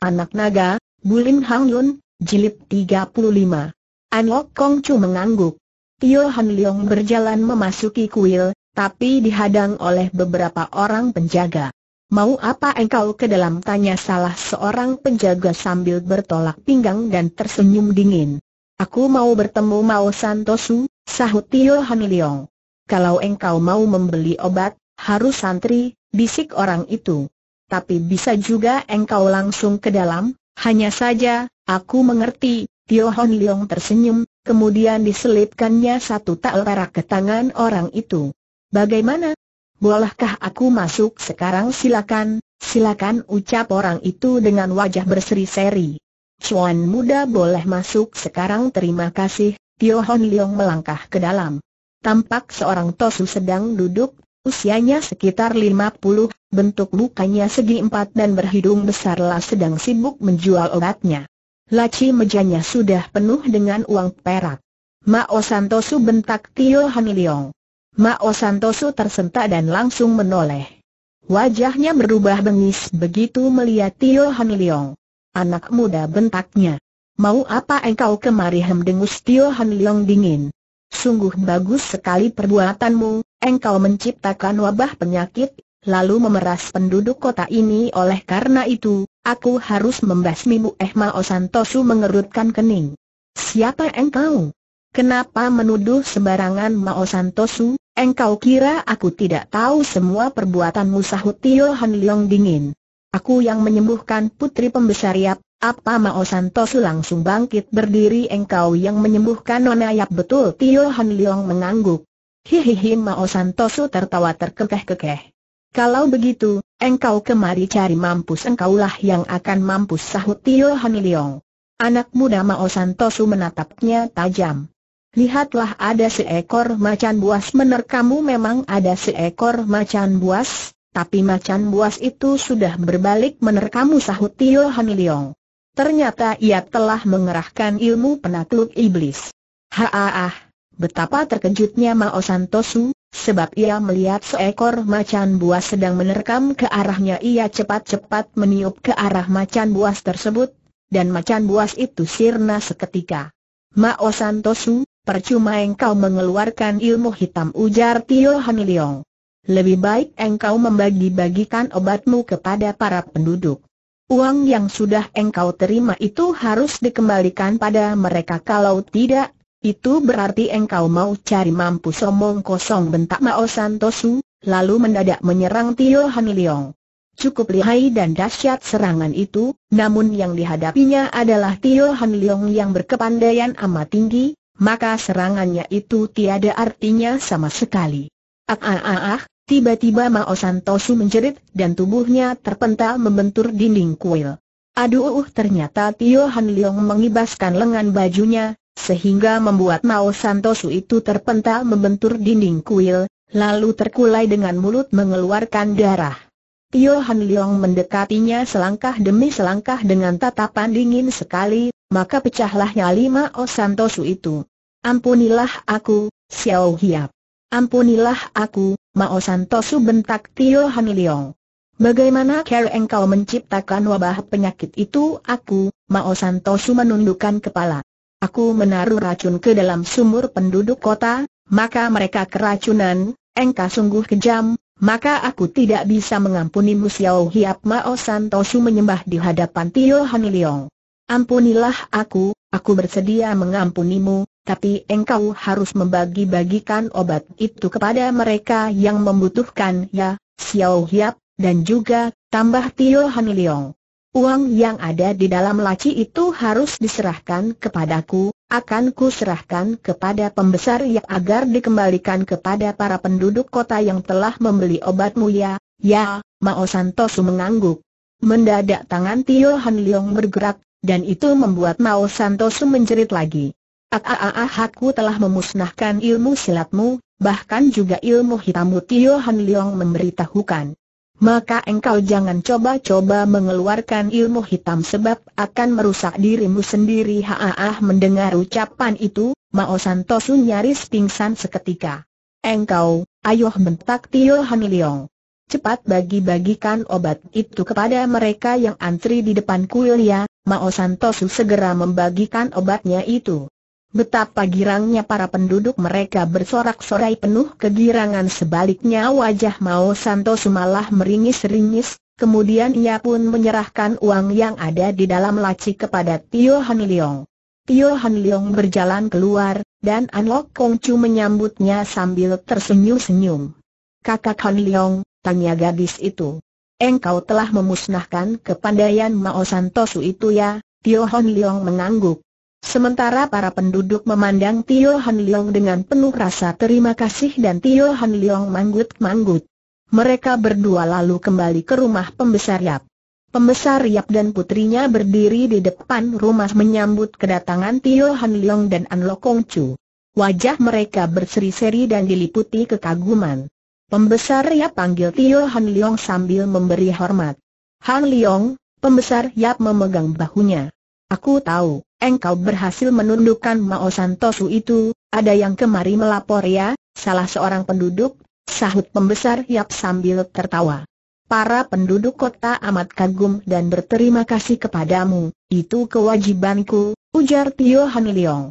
Anak Naga, Bulim Hang Yun, Jilid 35. An Lok Kong Chu mengangguk. Tio Han Leong berjalan memasuki kuil, tapi dihadang oleh beberapa orang penjaga. Mau apa engkau ke dalam tanya salah seorang penjaga sambil bertolak pinggang dan tersenyum dingin. Aku mau bertemu Mao Santosu, sahut Tio Han Leong. Kalau engkau mau membeli obat, harus santri, bisik orang itu tapi bisa juga engkau langsung ke dalam, hanya saja, aku mengerti, Tio Hon Leong tersenyum, kemudian diselipkannya satu tael perak ke tangan orang itu. Bagaimana? Bolehkah aku masuk sekarang silakan, silakan ucap orang itu dengan wajah berseri-seri. Chuan muda boleh masuk sekarang terima kasih, Tio Hon Leong melangkah ke dalam. Tampak seorang Tosu sedang duduk Usianya sekitar 50, bentuk mukanya segi empat dan berhidung besarlah sedang sibuk menjual obatnya. Laci mejanya sudah penuh dengan uang perak. Mao Santosu bentak Tio Haniliong. Mao Santosu tersentak dan langsung menoleh. Wajahnya berubah bengis begitu melihat Tio Haniliong. Anak muda bentaknya. Mau apa engkau kemari hem dengus Tio Haniliong dingin. Sungguh bagus sekali perbuatanmu, engkau menciptakan wabah penyakit, lalu memeras penduduk kota ini oleh karena itu, aku harus membasmimu Eh Mao Santosu mengerutkan kening. Siapa engkau? Kenapa menuduh sembarangan Mao Santosu? Engkau kira aku tidak tahu semua perbuatanmu sahut Tio Han Leong dingin. Aku yang menyembuhkan putri pembesar Yap, apa Mao Santos langsung bangkit berdiri engkau yang menyembuhkan Nonayap betul Tio Han Leong mengangguk. Hihihi Mao Santos tertawa terkekeh-kekeh. Kalau begitu, engkau kemari cari mampus engkaulah yang akan mampus sahut Tio Han Leong. Anak muda Mao Santos menatapnya tajam. Lihatlah ada seekor macan buas menerkamu memang ada seekor macan buas, tapi macan buas itu sudah berbalik menerkamu sahut Tio Han Leong. Ternyata ia telah mengerahkan ilmu penakluk iblis. Haah, betapa terkejutnya Mao Santosu, sebab ia melihat seekor macan buas sedang menerkam ke arahnya ia cepat-cepat meniup ke arah macan buas tersebut, dan macan buas itu sirna seketika. Mao Santosu, percuma engkau mengeluarkan ilmu hitam ujar Tio Haniliong. Lebih baik engkau membagi-bagikan obatmu kepada para penduduk. Uang yang sudah engkau terima itu harus dikembalikan pada mereka kalau tidak, itu berarti engkau mau cari mampu sombong kosong bentak Mao Santosu, lalu mendadak menyerang Tio Han Leong. Cukup lihai dan dahsyat serangan itu, namun yang dihadapinya adalah Tio Han Leong yang berkepandaian amat tinggi, maka serangannya itu tiada artinya sama sekali. Ah ah ah ah, Tiba-tiba Mao Santosu menjerit dan tubuhnya terpental membentur dinding kuil. Aduh uh, ternyata Tio Han Leong mengibaskan lengan bajunya, sehingga membuat Mao Santosu itu terpental membentur dinding kuil, lalu terkulai dengan mulut mengeluarkan darah. Tio Han Leong mendekatinya selangkah demi selangkah dengan tatapan dingin sekali, maka pecahlah nyali Mao Santosu itu. Ampunilah aku, Xiao Hiap. Ampunilah aku, Mao Santosu bentak Tio Haniliong. Bagaimana cara engkau menciptakan wabah penyakit itu? Aku, Mao Santosu menundukkan kepala. Aku menaruh racun ke dalam sumur penduduk kota, maka mereka keracunan, engkau sungguh kejam, maka aku tidak bisa mengampuni Xiao Hiap Mao Santosu menyembah di hadapan Tio Haniliong. Ampunilah aku, aku bersedia mengampunimu, tapi engkau harus membagi-bagikan obat itu kepada mereka yang membutuhkan ya, Xiao Hiap, dan juga, tambah Tio Han Leong. Uang yang ada di dalam laci itu harus diserahkan kepadaku, akan ku serahkan kepada pembesar ya agar dikembalikan kepada para penduduk kota yang telah membeli obatmu ya, ya, Mao Santosu mengangguk. Mendadak tangan Tio Han Leong bergerak, dan itu membuat Mao Santosu menjerit lagi aku telah memusnahkan ilmu silatmu, bahkan juga ilmu hitammu Tio Han Leong memberitahukan. Maka engkau jangan coba-coba mengeluarkan ilmu hitam sebab akan merusak dirimu sendiri Ah-ah-ah mendengar ucapan itu, Mao Santosu nyaris pingsan seketika. Engkau, ayoh bentak Tio Han Leong. Cepat bagi-bagikan obat itu kepada mereka yang antri di depan kuil ya, Mao Santosu segera membagikan obatnya itu. Betapa girangnya para penduduk mereka bersorak-sorai penuh kegirangan sebaliknya wajah Mao Santo malah meringis-ringis, kemudian ia pun menyerahkan uang yang ada di dalam laci kepada Tio Han Leong. Tio Han Leong berjalan keluar, dan An Lok Kong Chu menyambutnya sambil tersenyum-senyum. Kakak Han Leong, tanya gadis itu. Engkau telah memusnahkan kepandaian Mao Santosu itu ya, Tio Han Leong mengangguk. Sementara para penduduk memandang Tio Han Leong dengan penuh rasa terima kasih dan Tio Han Leong manggut-manggut. Mereka berdua lalu kembali ke rumah pembesar Yap. Pembesar Yap dan putrinya berdiri di depan rumah menyambut kedatangan Tio Han Leong dan An Lo Chu. Wajah mereka berseri-seri dan diliputi kekaguman. Pembesar Yap panggil Tio Han Leong sambil memberi hormat. Han Leong, pembesar Yap memegang bahunya. Aku tahu, engkau berhasil menundukkan Mao Santosu itu, ada yang kemari melapor ya, salah seorang penduduk, sahut pembesar Yap sambil tertawa. Para penduduk kota amat kagum dan berterima kasih kepadamu, itu kewajibanku, ujar Tio Han Leong.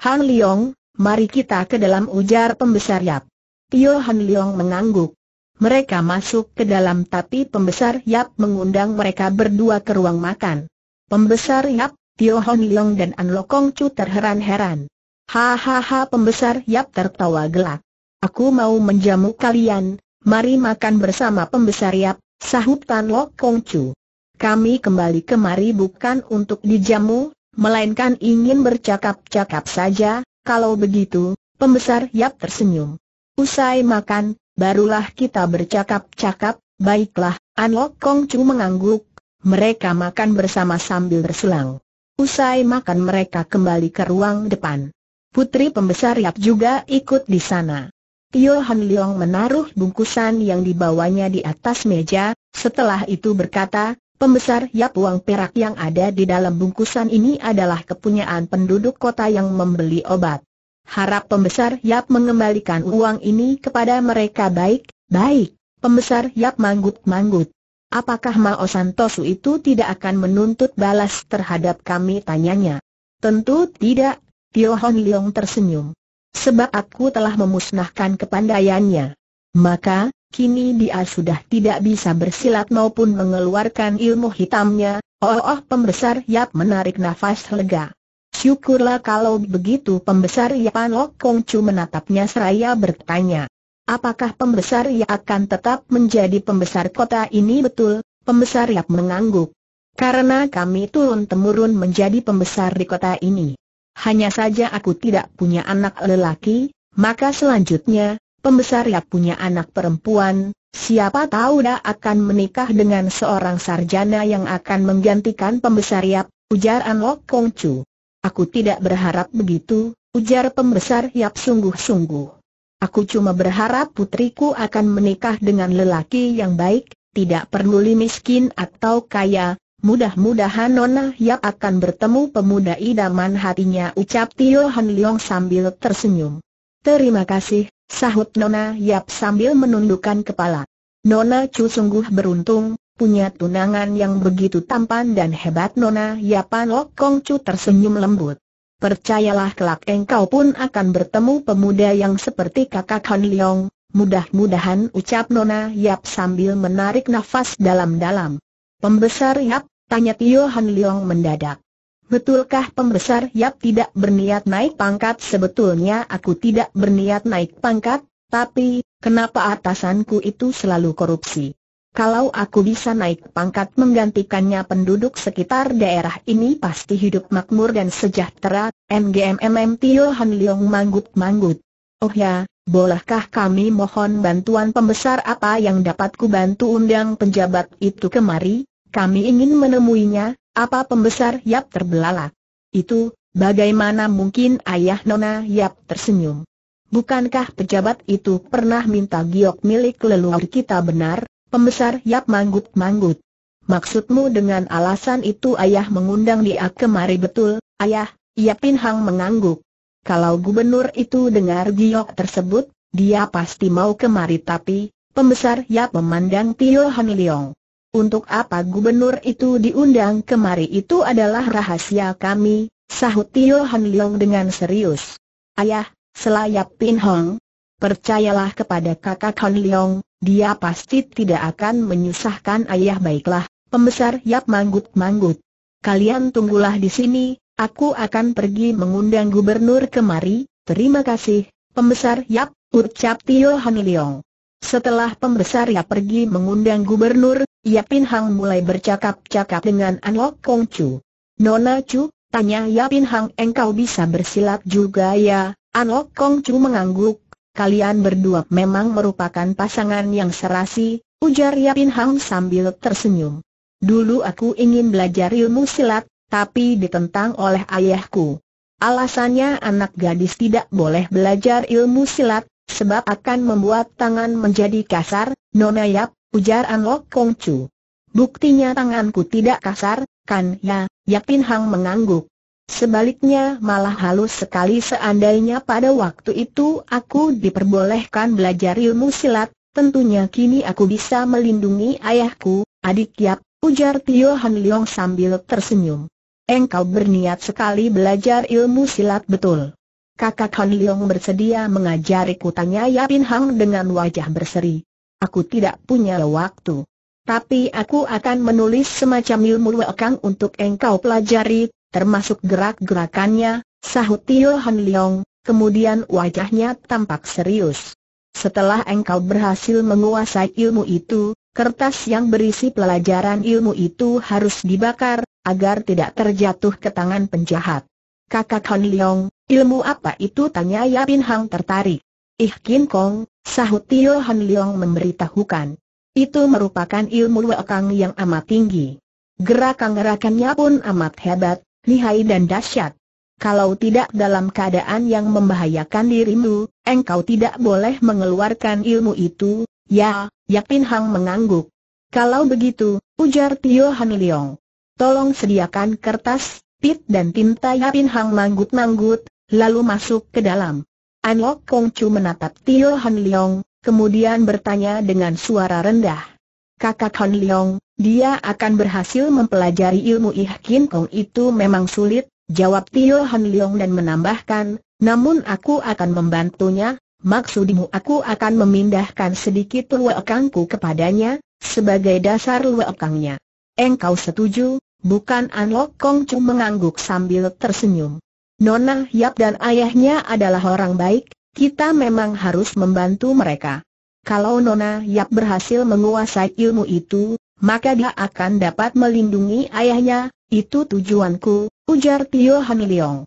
Han Leong, mari kita ke dalam ujar pembesar Yap. Tio Han Leong mengangguk. Mereka masuk ke dalam tapi pembesar Yap mengundang mereka berdua ke ruang makan. Pembesar Yap, Tio Hon Leong dan An Lokong Chu terheran-heran. Hahaha pembesar Yap tertawa gelak. Aku mau menjamu kalian, mari makan bersama pembesar Yap, sahut Tan Lokong Chu. Kami kembali kemari bukan untuk dijamu, melainkan ingin bercakap-cakap saja, kalau begitu, pembesar Yap tersenyum. Usai makan, barulah kita bercakap-cakap, baiklah, An Lokong Chu mengangguk, mereka makan bersama sambil berselang. Usai makan mereka kembali ke ruang depan. Putri pembesar Yap juga ikut di sana. Tio Han Leong menaruh bungkusan yang dibawanya di atas meja, setelah itu berkata, Pembesar Yap uang perak yang ada di dalam bungkusan ini adalah kepunyaan penduduk kota yang membeli obat. Harap pembesar Yap mengembalikan uang ini kepada mereka baik-baik. Pembesar Yap manggut-manggut. Apakah Mao Santosu itu tidak akan menuntut balas terhadap kami tanyanya? Tentu tidak, Tio Hon Leong tersenyum. Sebab aku telah memusnahkan kepandaiannya. Maka, kini dia sudah tidak bisa bersilat maupun mengeluarkan ilmu hitamnya. Oh, oh pembesar Yap menarik nafas lega. Syukurlah kalau begitu pembesar Yapan Lok Kong Chu menatapnya seraya bertanya. Apakah pembesar yang akan tetap menjadi pembesar kota ini betul? Pembesar yang mengangguk. Karena kami turun-temurun menjadi pembesar di kota ini. Hanya saja aku tidak punya anak lelaki, maka selanjutnya, pembesar yang punya anak perempuan, siapa tahu dia akan menikah dengan seorang sarjana yang akan menggantikan pembesar yang ujar An Lok Kong Chu. Aku tidak berharap begitu, ujar pembesar yang sungguh-sungguh. Aku cuma berharap putriku akan menikah dengan lelaki yang baik, tidak perlu miskin atau kaya, mudah-mudahan Nona Yap akan bertemu pemuda idaman hatinya ucap Tio Han Leong sambil tersenyum. Terima kasih, sahut Nona Yap sambil menundukkan kepala. Nona Chu sungguh beruntung, punya tunangan yang begitu tampan dan hebat Nona Yapan Lokong Chu tersenyum lembut percayalah kelak engkau pun akan bertemu pemuda yang seperti kakak Han Leong, mudah-mudahan ucap Nona Yap sambil menarik nafas dalam-dalam. Pembesar Yap, tanya Tio Han Leong mendadak. Betulkah pembesar Yap tidak berniat naik pangkat? Sebetulnya aku tidak berniat naik pangkat, tapi, kenapa atasanku itu selalu korupsi? Kalau aku bisa naik pangkat menggantikannya penduduk sekitar daerah ini pasti hidup makmur dan sejahtera, MGMMM Tio Han Leong manggut-manggut. Oh ya, bolehkah kami mohon bantuan pembesar apa yang dapat ku bantu undang penjabat itu kemari? Kami ingin menemuinya, apa pembesar Yap terbelalak. Itu, bagaimana mungkin ayah Nona Yap tersenyum. Bukankah pejabat itu pernah minta giok milik leluhur kita benar? Pembesar Yap manggut-manggut. Maksudmu dengan alasan itu ayah mengundang dia kemari betul, ayah, Yap Hang mengangguk. Kalau gubernur itu dengar giok tersebut, dia pasti mau kemari tapi, pembesar Yap memandang Tio Han Leong. Untuk apa gubernur itu diundang kemari itu adalah rahasia kami, sahut Tio Han Leong dengan serius. Ayah, selayap Pin Hong, percayalah kepada kakak Han Leong, dia pasti tidak akan menyusahkan ayah baiklah, pembesar Yap manggut-manggut. Kalian tunggulah di sini, aku akan pergi mengundang gubernur kemari, terima kasih, pembesar Yap, ucap Tio Haniliong. Setelah pembesar Yap pergi mengundang gubernur, Yapin Hang mulai bercakap-cakap dengan Anlok Kong Chu. Nona Chu, tanya Yapin Hang engkau bisa bersilat juga ya, Anlok Kong Chu mengangguk, kalian berdua memang merupakan pasangan yang serasi, ujar Yapin Hang sambil tersenyum. Dulu aku ingin belajar ilmu silat, tapi ditentang oleh ayahku. Alasannya anak gadis tidak boleh belajar ilmu silat, sebab akan membuat tangan menjadi kasar, Nona Yap, ujar Anlok Kongcu. Buktinya tanganku tidak kasar, kan ya, Yapin Hang mengangguk. Sebaliknya malah halus sekali seandainya pada waktu itu aku diperbolehkan belajar ilmu silat, tentunya kini aku bisa melindungi ayahku, adik Yap, ujar Tio Han Leong sambil tersenyum. Engkau berniat sekali belajar ilmu silat betul. Kakak Han Leong bersedia mengajari kutanya Yapin Hang dengan wajah berseri. Aku tidak punya waktu. Tapi aku akan menulis semacam ilmu wakang untuk engkau pelajari, termasuk gerak-gerakannya, sahut Tio Han Leong, kemudian wajahnya tampak serius. Setelah engkau berhasil menguasai ilmu itu, kertas yang berisi pelajaran ilmu itu harus dibakar, agar tidak terjatuh ke tangan penjahat. Kakak Han Leong, ilmu apa itu? Tanya Yapin Hang tertarik. Ih Kin Kong, sahut Tio Han Leong memberitahukan. Itu merupakan ilmu wekang yang amat tinggi. Gerakan-gerakannya pun amat hebat, lihai dan dahsyat. Kalau tidak dalam keadaan yang membahayakan dirimu, engkau tidak boleh mengeluarkan ilmu itu, ya, Yakin Hang mengangguk. Kalau begitu, ujar Tio Han Leong. Tolong sediakan kertas, pit dan tinta Yapin Hang manggut-manggut, lalu masuk ke dalam. An Lok Kong Chu menatap Tio Han Leong, kemudian bertanya dengan suara rendah kakak Han Leong, dia akan berhasil mempelajari ilmu Kin Kong itu memang sulit, jawab Tio Han Leong dan menambahkan, namun aku akan membantunya, maksudmu aku akan memindahkan sedikit luakangku kepadanya, sebagai dasar luakangnya. Engkau setuju, bukan Lok Kong Chu mengangguk sambil tersenyum. Nona Yap dan ayahnya adalah orang baik, kita memang harus membantu mereka. Kalau Nona Yap berhasil menguasai ilmu itu, maka dia akan dapat melindungi ayahnya, itu tujuanku, ujar Tio Han Leong.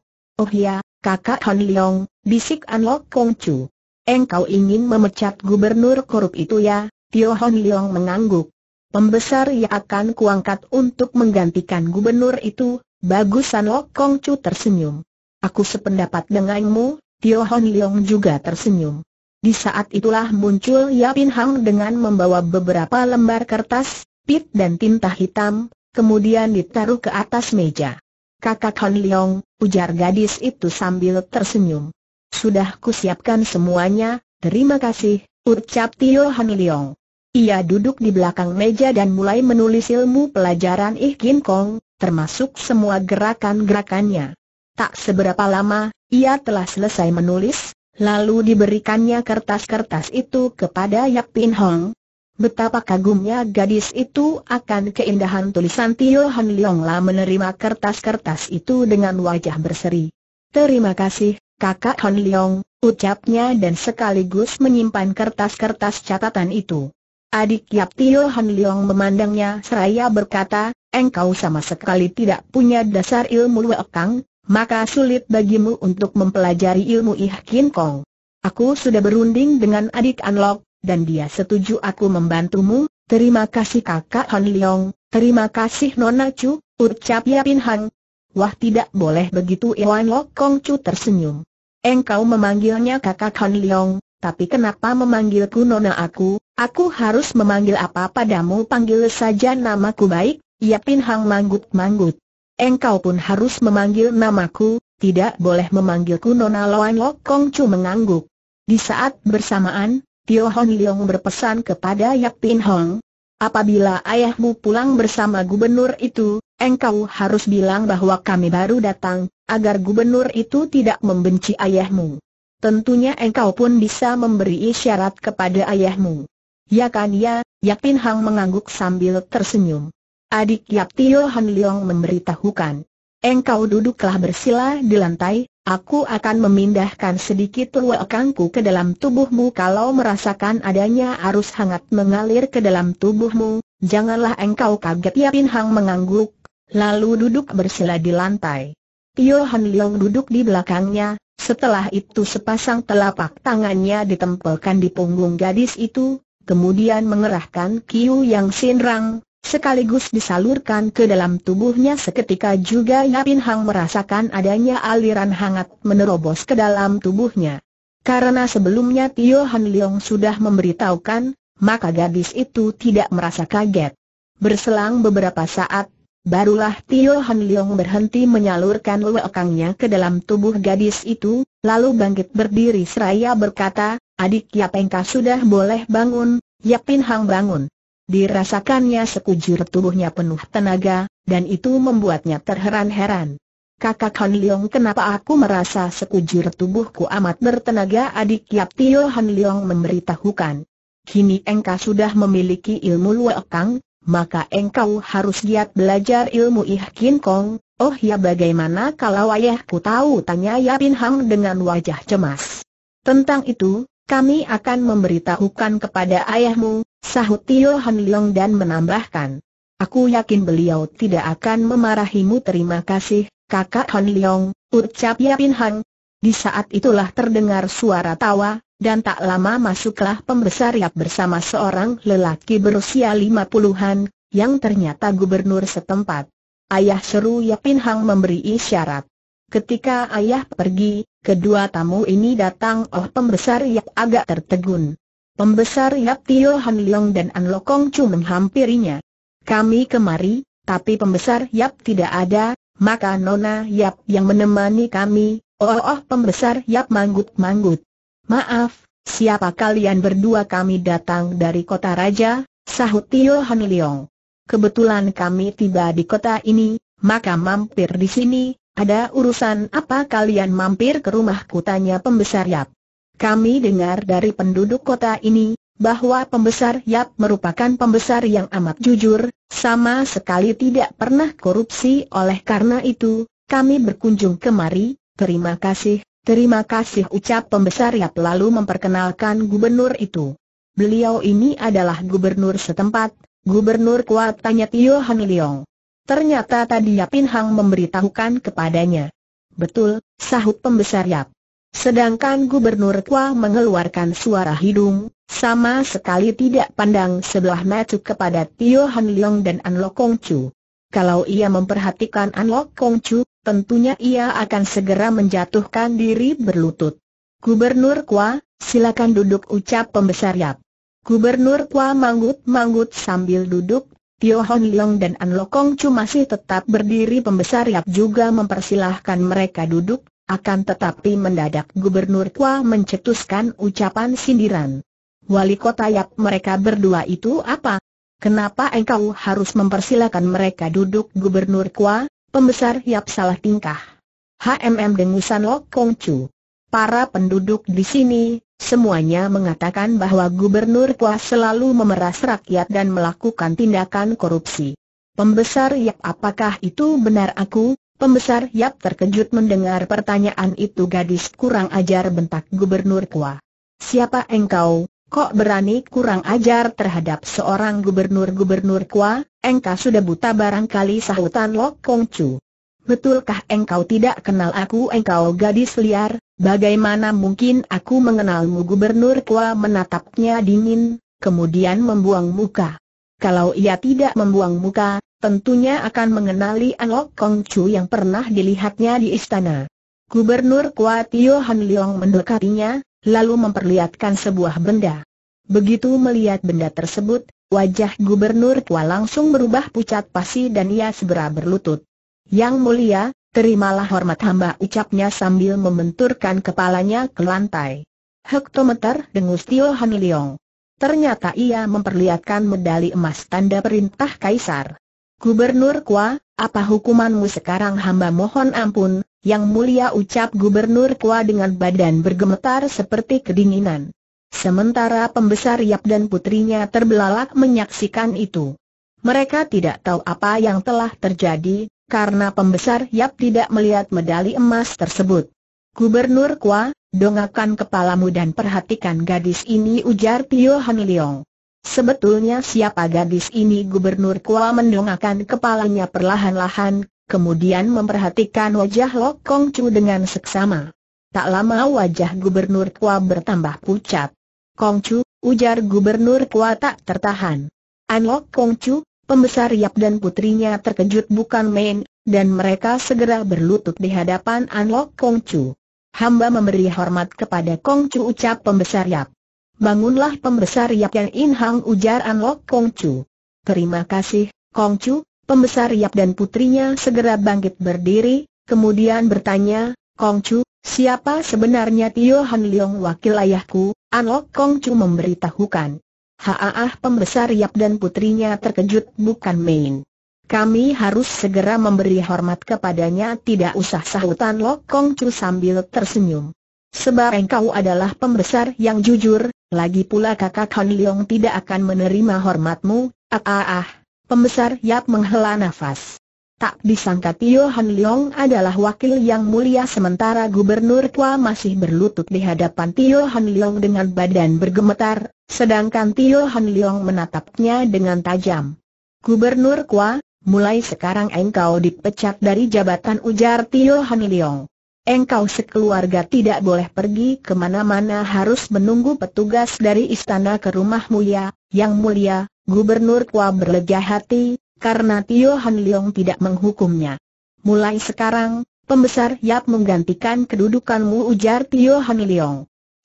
Oh ya, kakak Han Leong, bisik Anlok Kong Chu. Engkau ingin memecat gubernur korup itu ya? Tio Han Leong mengangguk. Pembesar ia akan kuangkat untuk menggantikan gubernur itu, bagus Anlok Kong Chu tersenyum. Aku sependapat denganmu, Tio Han Leong juga tersenyum. Di saat itulah muncul Yapin Hang dengan membawa beberapa lembar kertas, pit dan tinta hitam, kemudian ditaruh ke atas meja. Kakak Han Leong, ujar gadis itu sambil tersenyum. Sudah kusiapkan semuanya, terima kasih, ucap Tio Han Leong. Ia duduk di belakang meja dan mulai menulis ilmu pelajaran Kin Kong, termasuk semua gerakan-gerakannya. Tak seberapa lama, ia telah selesai menulis, Lalu diberikannya kertas-kertas itu kepada Yap Pin Hong. Betapa kagumnya gadis itu akan keindahan tulisan Tio Han La menerima kertas-kertas itu dengan wajah berseri. Terima kasih, kakak Han Leong, ucapnya dan sekaligus menyimpan kertas-kertas catatan itu. Adik Yap Tio Han Leong memandangnya seraya berkata, engkau sama sekali tidak punya dasar ilmu wakang maka sulit bagimu untuk mempelajari ilmu Ih Kin Kong. Aku sudah berunding dengan adik Anlok, dan dia setuju aku membantumu, terima kasih kakak Han Leong, terima kasih Nona Chu, ucap Yapin Hang. Wah tidak boleh begitu Iwan Lok Kong Chu tersenyum. Engkau memanggilnya kakak Han Leong, tapi kenapa memanggilku nona aku, aku harus memanggil apa padamu panggil saja namaku baik, Yapin Hang manggut-manggut engkau pun harus memanggil namaku, tidak boleh memanggilku Nona Loan Lok Kong Chu mengangguk. Di saat bersamaan, Tio Hon Leong berpesan kepada Yak Pin Hong, apabila ayahmu pulang bersama gubernur itu, engkau harus bilang bahwa kami baru datang, agar gubernur itu tidak membenci ayahmu. Tentunya engkau pun bisa memberi isyarat kepada ayahmu. Ya kan ya, Pin Hong mengangguk sambil tersenyum. Adik Yap Tio Han Leong memberitahukan. Engkau duduklah bersila di lantai, aku akan memindahkan sedikit luakangku ke dalam tubuhmu kalau merasakan adanya arus hangat mengalir ke dalam tubuhmu, janganlah engkau kaget Yapin Hang mengangguk, lalu duduk bersila di lantai. Tio Han Leong duduk di belakangnya, setelah itu sepasang telapak tangannya ditempelkan di punggung gadis itu, kemudian mengerahkan Kiu Yang Sinrang, sekaligus disalurkan ke dalam tubuhnya seketika juga Yapin Hang merasakan adanya aliran hangat menerobos ke dalam tubuhnya. Karena sebelumnya Tio Han Leong sudah memberitahukan, maka gadis itu tidak merasa kaget. Berselang beberapa saat, barulah Tio Han Leong berhenti menyalurkan lewekangnya ke dalam tubuh gadis itu, lalu bangkit berdiri seraya berkata, Adik Yapengka sudah boleh bangun, Yapin Hang bangun. Dirasakannya sekujur tubuhnya penuh tenaga, dan itu membuatnya terheran-heran. Kakak Han Leong kenapa aku merasa sekujur tubuhku amat bertenaga adik Yap Tio Han Leong memberitahukan. Kini engkau sudah memiliki ilmu Kang, maka engkau harus giat belajar ilmu Ih Kin Kong. Oh ya bagaimana kalau ayahku tahu tanya Yapin Hang dengan wajah cemas. Tentang itu, kami akan memberitahukan kepada ayahmu, Sahut Tio Han Leong dan menambahkan. Aku yakin beliau tidak akan memarahimu terima kasih, kakak Han Leong, ucap Yapin Han. Di saat itulah terdengar suara tawa, dan tak lama masuklah pembesar Yap bersama seorang lelaki berusia lima puluhan, yang ternyata gubernur setempat. Ayah seru Yapin Hang memberi isyarat. Ketika ayah pergi, kedua tamu ini datang oh pembesar Yap agak tertegun. Pembesar Yap Tio Han Leong dan An Lokong Chu menghampirinya. Kami kemari, tapi pembesar Yap tidak ada, maka Nona Yap yang menemani kami, oh oh pembesar Yap manggut-manggut. Maaf, siapa kalian berdua kami datang dari kota raja, sahut Tio Han Leong. Kebetulan kami tiba di kota ini, maka mampir di sini, ada urusan apa kalian mampir ke rumahku tanya pembesar Yap. Kami dengar dari penduduk kota ini, bahwa pembesar Yap merupakan pembesar yang amat jujur, sama sekali tidak pernah korupsi oleh karena itu, kami berkunjung kemari, terima kasih, terima kasih ucap pembesar Yap lalu memperkenalkan gubernur itu. Beliau ini adalah gubernur setempat, gubernur kuat tanya Tio Han Leong. Ternyata tadi Yapin Hang memberitahukan kepadanya. Betul, sahut pembesar Yap. Sedangkan Gubernur Kwa mengeluarkan suara hidung, sama sekali tidak pandang sebelah mata kepada Tio Han Leong dan An Lok Kong Chu. Kalau ia memperhatikan An Lok Kong Chu, tentunya ia akan segera menjatuhkan diri berlutut. Gubernur Kwa, silakan duduk ucap pembesar Yap. Gubernur Kwa manggut-manggut sambil duduk, Tio Hon Leong dan An Lok Kong Chu masih tetap berdiri pembesar Yap juga mempersilahkan mereka duduk, akan tetapi mendadak Gubernur Kwa mencetuskan ucapan sindiran. Wali kota Yap mereka berdua itu apa? Kenapa engkau harus mempersilahkan mereka duduk Gubernur Kwa, pembesar Yap salah tingkah? HMM dengusan Lok Kong Chu. Para penduduk di sini, semuanya mengatakan bahwa Gubernur Kwa selalu memeras rakyat dan melakukan tindakan korupsi. Pembesar Yap apakah itu benar aku, Pembesar Yap terkejut mendengar pertanyaan itu gadis kurang ajar bentak gubernur Kua. Siapa engkau, kok berani kurang ajar terhadap seorang gubernur-gubernur Kua, engkau sudah buta barangkali sahutan Lok Kong Chu. Betulkah engkau tidak kenal aku engkau gadis liar, bagaimana mungkin aku mengenalmu gubernur Kua menatapnya dingin, kemudian membuang muka. Kalau ia tidak membuang muka, tentunya akan mengenali Lok Kong Chu yang pernah dilihatnya di istana. Gubernur Kuatio Han Leong mendekatinya, lalu memperlihatkan sebuah benda. Begitu melihat benda tersebut, wajah Gubernur Kuat langsung berubah pucat pasi dan ia segera berlutut. Yang mulia, terimalah hormat hamba ucapnya sambil membenturkan kepalanya ke lantai. Hektometer dengus Tio Han Leong. Ternyata ia memperlihatkan medali emas tanda perintah kaisar. Gubernur Kwa, apa hukumanmu sekarang hamba mohon ampun, yang mulia ucap Gubernur Kwa dengan badan bergemetar seperti kedinginan. Sementara pembesar Yap dan putrinya terbelalak menyaksikan itu. Mereka tidak tahu apa yang telah terjadi, karena pembesar Yap tidak melihat medali emas tersebut. Gubernur Kwa, dongakan kepalamu dan perhatikan gadis ini ujar Tio Han Sebetulnya siapa gadis ini Gubernur Kua mendongakkan kepalanya perlahan-lahan, kemudian memperhatikan wajah Lok Kong Chu dengan seksama. Tak lama wajah Gubernur Kua bertambah pucat. Kong Chu, ujar Gubernur Kua tak tertahan. Lok Kong Chu, pembesar Yap dan putrinya terkejut bukan main, dan mereka segera berlutut di hadapan Lok Kong Chu. Hamba memberi hormat kepada Kong Chu ucap pembesar Yap. Bangunlah pembesar Yap Yang In Hang ujar An Lok Kong Chu. Terima kasih, Kong Chu, pembesar Yap dan putrinya segera bangkit berdiri, kemudian bertanya, Kong Chu, siapa sebenarnya Tio Han Leong wakil ayahku? An Lok Kong Chu memberitahukan. Haah pembesar Yap dan putrinya terkejut bukan main. Kami harus segera memberi hormat kepadanya tidak usah sahutan Lok Kong Chu sambil tersenyum. Sebab engkau adalah pembesar yang jujur, lagi pula kakak Han Leong tidak akan menerima hormatmu, ah ah ah. Pembesar Yap menghela nafas. Tak disangka Tio Han Leong adalah wakil yang mulia sementara Gubernur Kwa masih berlutut di hadapan Tio Han Leong dengan badan bergemetar, sedangkan Tio Han Leong menatapnya dengan tajam. Gubernur Kwa, mulai sekarang engkau dipecat dari jabatan ujar Tio Han Leong. Engkau sekeluarga tidak boleh pergi kemana-mana harus menunggu petugas dari istana ke rumah mulia, yang mulia, Gubernur Kua berlega hati, karena Tio Han Leong tidak menghukumnya. Mulai sekarang, pembesar Yap menggantikan kedudukanmu ujar Tio Han Leong.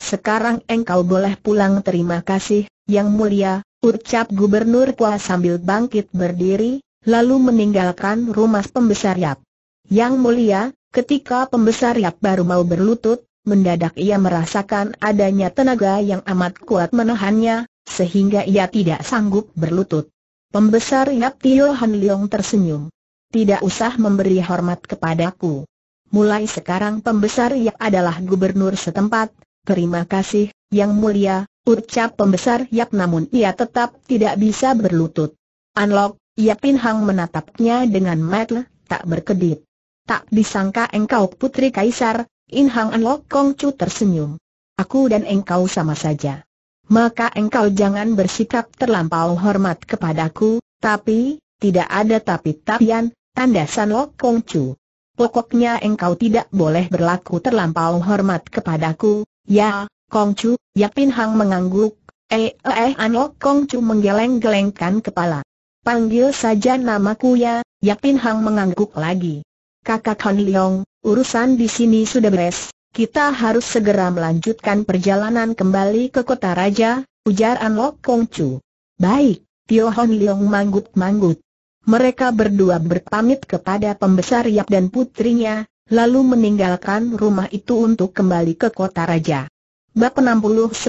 Sekarang engkau boleh pulang terima kasih, yang mulia, ucap Gubernur Kua sambil bangkit berdiri, lalu meninggalkan rumah pembesar Yap. Yang mulia, Ketika pembesar Yap baru mau berlutut, mendadak ia merasakan adanya tenaga yang amat kuat menahannya, sehingga ia tidak sanggup berlutut. Pembesar Yap Tio Han Leong tersenyum. Tidak usah memberi hormat kepadaku. Mulai sekarang pembesar Yap adalah gubernur setempat, terima kasih, yang mulia, ucap pembesar Yap namun ia tetap tidak bisa berlutut. Unlock, Pin Hang menatapnya dengan mata tak berkedip tak disangka engkau putri kaisar, In Hang An Lok Kong Chu tersenyum. Aku dan engkau sama saja. Maka engkau jangan bersikap terlampau hormat kepadaku, tapi, tidak ada tapi-tapian, tandasan Lok Kong Chu. Pokoknya engkau tidak boleh berlaku terlampau hormat kepadaku, ya, Kong Chu, ya Pin Hang mengangguk, eh eh An Lok Kong Chu menggeleng-gelengkan kepala. Panggil saja namaku ya, Yapin Hang mengangguk lagi kakak Han Leong, urusan di sini sudah beres, kita harus segera melanjutkan perjalanan kembali ke kota raja, ujar An Lok Kong Chu. Baik, Tio Han Leong manggut-manggut. Mereka berdua berpamit kepada pembesar Yap dan putrinya, lalu meninggalkan rumah itu untuk kembali ke kota raja. Bab 69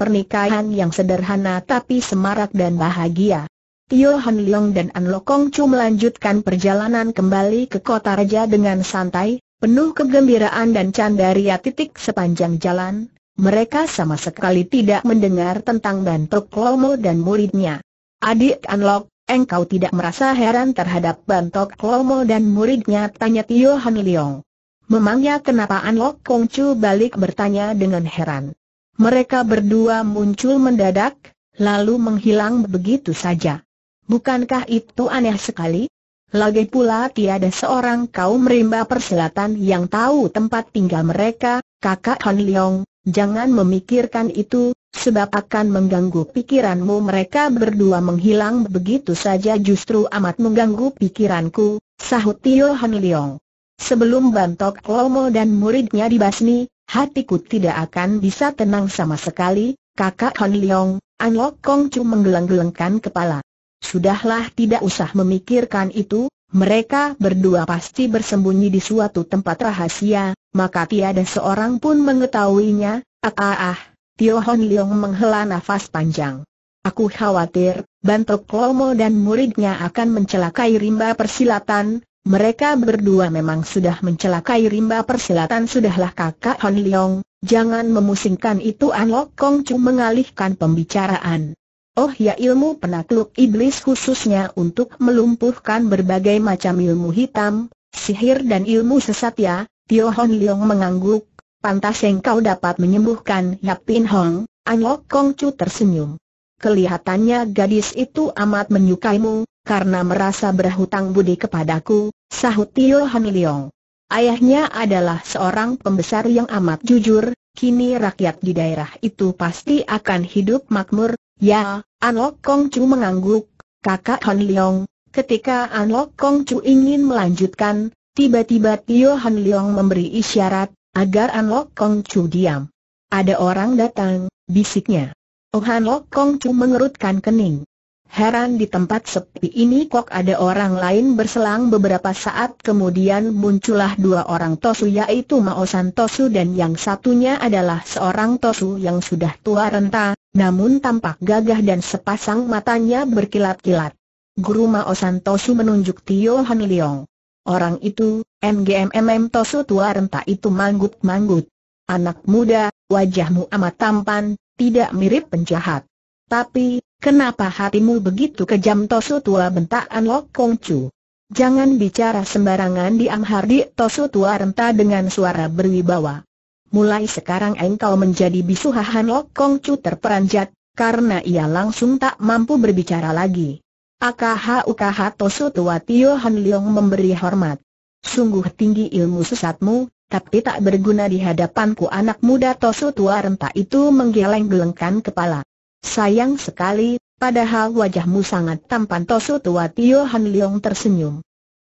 Pernikahan yang sederhana tapi semarak dan bahagia Tio Han Leong dan An Lokong Chu melanjutkan perjalanan kembali ke kota raja dengan santai, penuh kegembiraan dan canda ria titik sepanjang jalan. Mereka sama sekali tidak mendengar tentang Bantok Lomo dan muridnya. Adik An Lok, engkau tidak merasa heran terhadap bantok Lomo dan muridnya? Tanya Tio Han Leong. Memangnya kenapa An Lok Kong Chu balik bertanya dengan heran. Mereka berdua muncul mendadak, lalu menghilang begitu saja. Bukankah itu aneh sekali? Lagi pula tiada seorang kaum rimba perselatan yang tahu tempat tinggal mereka, kakak Han Leong, jangan memikirkan itu, sebab akan mengganggu pikiranmu mereka berdua menghilang begitu saja justru amat mengganggu pikiranku, sahut Tio Han Leong. Sebelum bantok Lomo dan muridnya dibasmi, hatiku tidak akan bisa tenang sama sekali, kakak Han Leong, An Lok Kong Chu menggeleng-gelengkan kepala. Sudahlah tidak usah memikirkan itu, mereka berdua pasti bersembunyi di suatu tempat rahasia, maka tiada seorang pun mengetahuinya. Ah ah ah, Tio Hon Leong menghela nafas panjang. Aku khawatir, Bantok Lomo dan muridnya akan mencelakai rimba persilatan. Mereka berdua memang sudah mencelakai rimba persilatan sudahlah kakak Hon Leong, jangan memusingkan itu An Lok Kong Chu mengalihkan pembicaraan. Oh ya ilmu penakluk iblis khususnya untuk melumpuhkan berbagai macam ilmu hitam, sihir dan ilmu sesat ya, Tio Hon Leong mengangguk, pantas engkau dapat menyembuhkan Yap Pin Hong, Anlok Kong Chu tersenyum. Kelihatannya gadis itu amat menyukaimu, karena merasa berhutang budi kepadaku, sahut Tio Hon Leong. Ayahnya adalah seorang pembesar yang amat jujur, kini rakyat di daerah itu pasti akan hidup makmur, Ya, An Lok Kong Chu mengangguk, kakak Han Leong. Ketika An Lok Kong Chu ingin melanjutkan, tiba-tiba Tio Han Leong memberi isyarat, agar An Lok Kong Chu diam. Ada orang datang, bisiknya. Oh Han Lok Kong Chu mengerutkan kening. Heran di tempat sepi ini kok ada orang lain berselang beberapa saat kemudian muncullah dua orang Tosu yaitu Mao San Tosu dan yang satunya adalah seorang Tosu yang sudah tua renta, namun tampak gagah dan sepasang matanya berkilat-kilat. Guru Mao Tosu menunjuk Tio Han Leong. Orang itu, MGMMM Tosu tua renta itu manggut-manggut. Anak muda, wajahmu amat tampan, tidak mirip penjahat. Tapi, kenapa hatimu begitu kejam Tosu tua bentak Anlok Kongcu? Jangan bicara sembarangan di Amhardi Tosu tua renta dengan suara berwibawa mulai sekarang engkau menjadi bisu Hahan Lok Kong Chu terperanjat, karena ia langsung tak mampu berbicara lagi. Akah ukaha Tosu Tua Tio Han Leong memberi hormat. Sungguh tinggi ilmu sesatmu, tapi tak berguna di hadapanku anak muda Tosu Tua renta itu menggeleng-gelengkan kepala. Sayang sekali, padahal wajahmu sangat tampan Tosu Tua Tio Han Leong tersenyum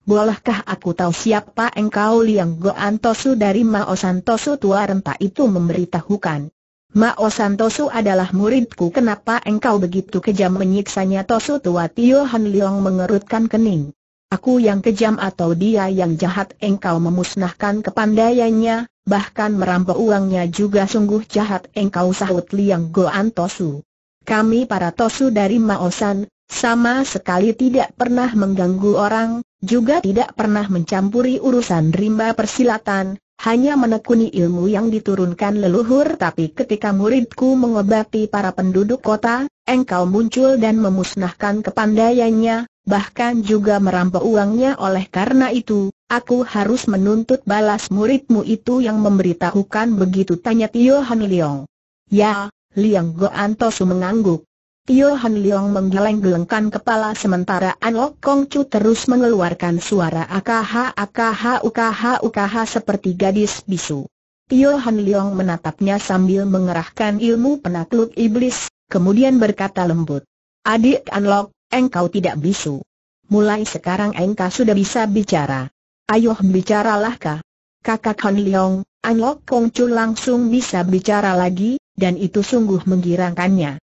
bolehkah aku tahu siapa engkau Liang Go Antosu dari Mao Santosu tua renta itu memberitahukan. Mao Santosu adalah muridku kenapa engkau begitu kejam menyiksanya Tosu tua Tio Han Leong mengerutkan kening. Aku yang kejam atau dia yang jahat engkau memusnahkan kepandaiannya, bahkan merampok uangnya juga sungguh jahat engkau sahut Liang Go Antosu. Kami para Tosu dari Mao San, sama sekali tidak pernah mengganggu orang, juga tidak pernah mencampuri urusan rimba persilatan, hanya menekuni ilmu yang diturunkan leluhur tapi ketika muridku mengobati para penduduk kota, engkau muncul dan memusnahkan kepandaiannya, bahkan juga merampok uangnya oleh karena itu, Aku harus menuntut balas muridmu itu yang memberitahukan begitu tanya Tio Han Liang. Ya, Liang Go Antosu mengangguk. Tio Han Leong menggeleng-gelengkan kepala sementara An Lok Kong Chu terus mengeluarkan suara akaha akaha ukaha ukaha seperti gadis bisu. Tio Han Leong menatapnya sambil mengerahkan ilmu penakluk iblis, kemudian berkata lembut. Adik An Lok, engkau tidak bisu. Mulai sekarang engkau sudah bisa bicara. Ayo bicaralah kah? Kakak Han Leong, An Lok Kong Chu langsung bisa bicara lagi, dan itu sungguh menggirangkannya.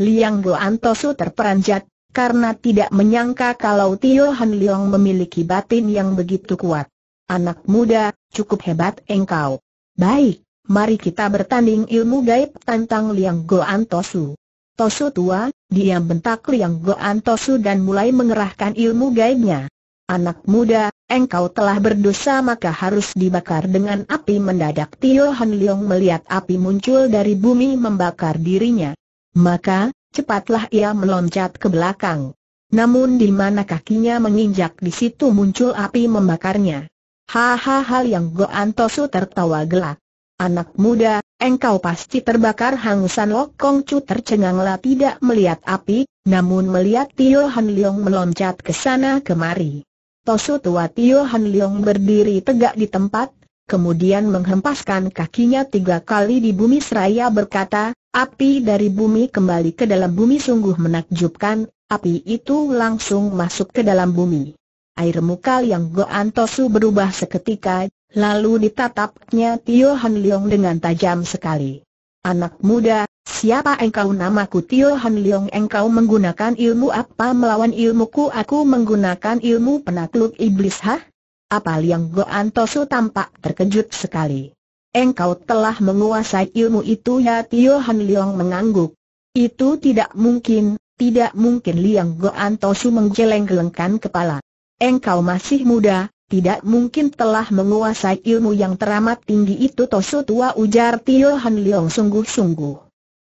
Liang Antosu terperanjat, karena tidak menyangka kalau Tio Han Leong memiliki batin yang begitu kuat. Anak muda, cukup hebat engkau. Baik, mari kita bertanding ilmu gaib tentang Liang Goan Tosu. Tosu tua, dia bentak Liang Goan Tosu dan mulai mengerahkan ilmu gaibnya. Anak muda, engkau telah berdosa maka harus dibakar dengan api mendadak Tio Han Leong melihat api muncul dari bumi membakar dirinya. Maka, cepatlah ia meloncat ke belakang. Namun di mana kakinya menginjak di situ muncul api membakarnya. Hahaha yang Go Antosu tertawa gelak. Anak muda, engkau pasti terbakar hangusan Lokong Chu tercenganglah tidak melihat api, namun melihat Tio Han Leong meloncat ke sana kemari. Tosu tua Tio Han Leong berdiri tegak di tempat, kemudian menghempaskan kakinya tiga kali di bumi seraya berkata, Api dari bumi kembali ke dalam bumi sungguh menakjubkan, api itu langsung masuk ke dalam bumi. Air muka yang Goan Antosu berubah seketika, lalu ditatapnya Tio Han Leong dengan tajam sekali. Anak muda, siapa engkau namaku Tio Han Leong engkau menggunakan ilmu apa melawan ilmuku aku menggunakan ilmu penakluk iblis ha? Apa yang Goan Antosu tampak terkejut sekali. Engkau telah menguasai ilmu itu ya Tio Han Leong mengangguk. Itu tidak mungkin, tidak mungkin Liang Goan Tosu menggeleng-gelengkan kepala. Engkau masih muda, tidak mungkin telah menguasai ilmu yang teramat tinggi itu Tosu tua ujar Tio Han Leong sungguh-sungguh.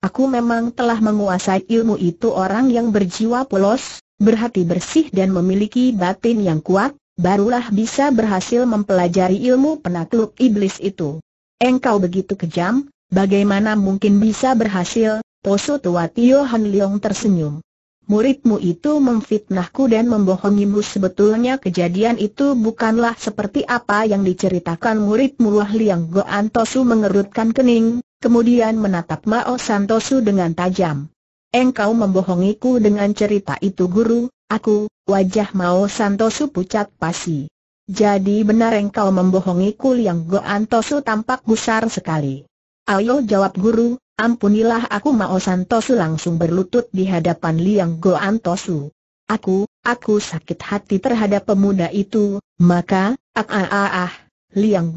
Aku memang telah menguasai ilmu itu orang yang berjiwa polos, berhati bersih dan memiliki batin yang kuat, barulah bisa berhasil mempelajari ilmu penakluk iblis itu. Engkau begitu kejam, bagaimana mungkin bisa berhasil? Tosu tua Tio Han Leong tersenyum. Muridmu itu memfitnahku dan membohongimu sebetulnya kejadian itu bukanlah seperti apa yang diceritakan muridmu Wah Liang Goan Antosu mengerutkan kening, kemudian menatap Mao Santosu dengan tajam. Engkau membohongiku dengan cerita itu guru, aku, wajah Mao Santosu pucat pasi. Jadi benar engkau membohongi membohongiku Liang Antosu tampak gusar sekali. Ayo jawab guru, ampunilah aku Mao Santosu langsung berlutut di hadapan Liang Antosu. Aku, aku sakit hati terhadap pemuda itu, maka, ah ah ah ah, Liang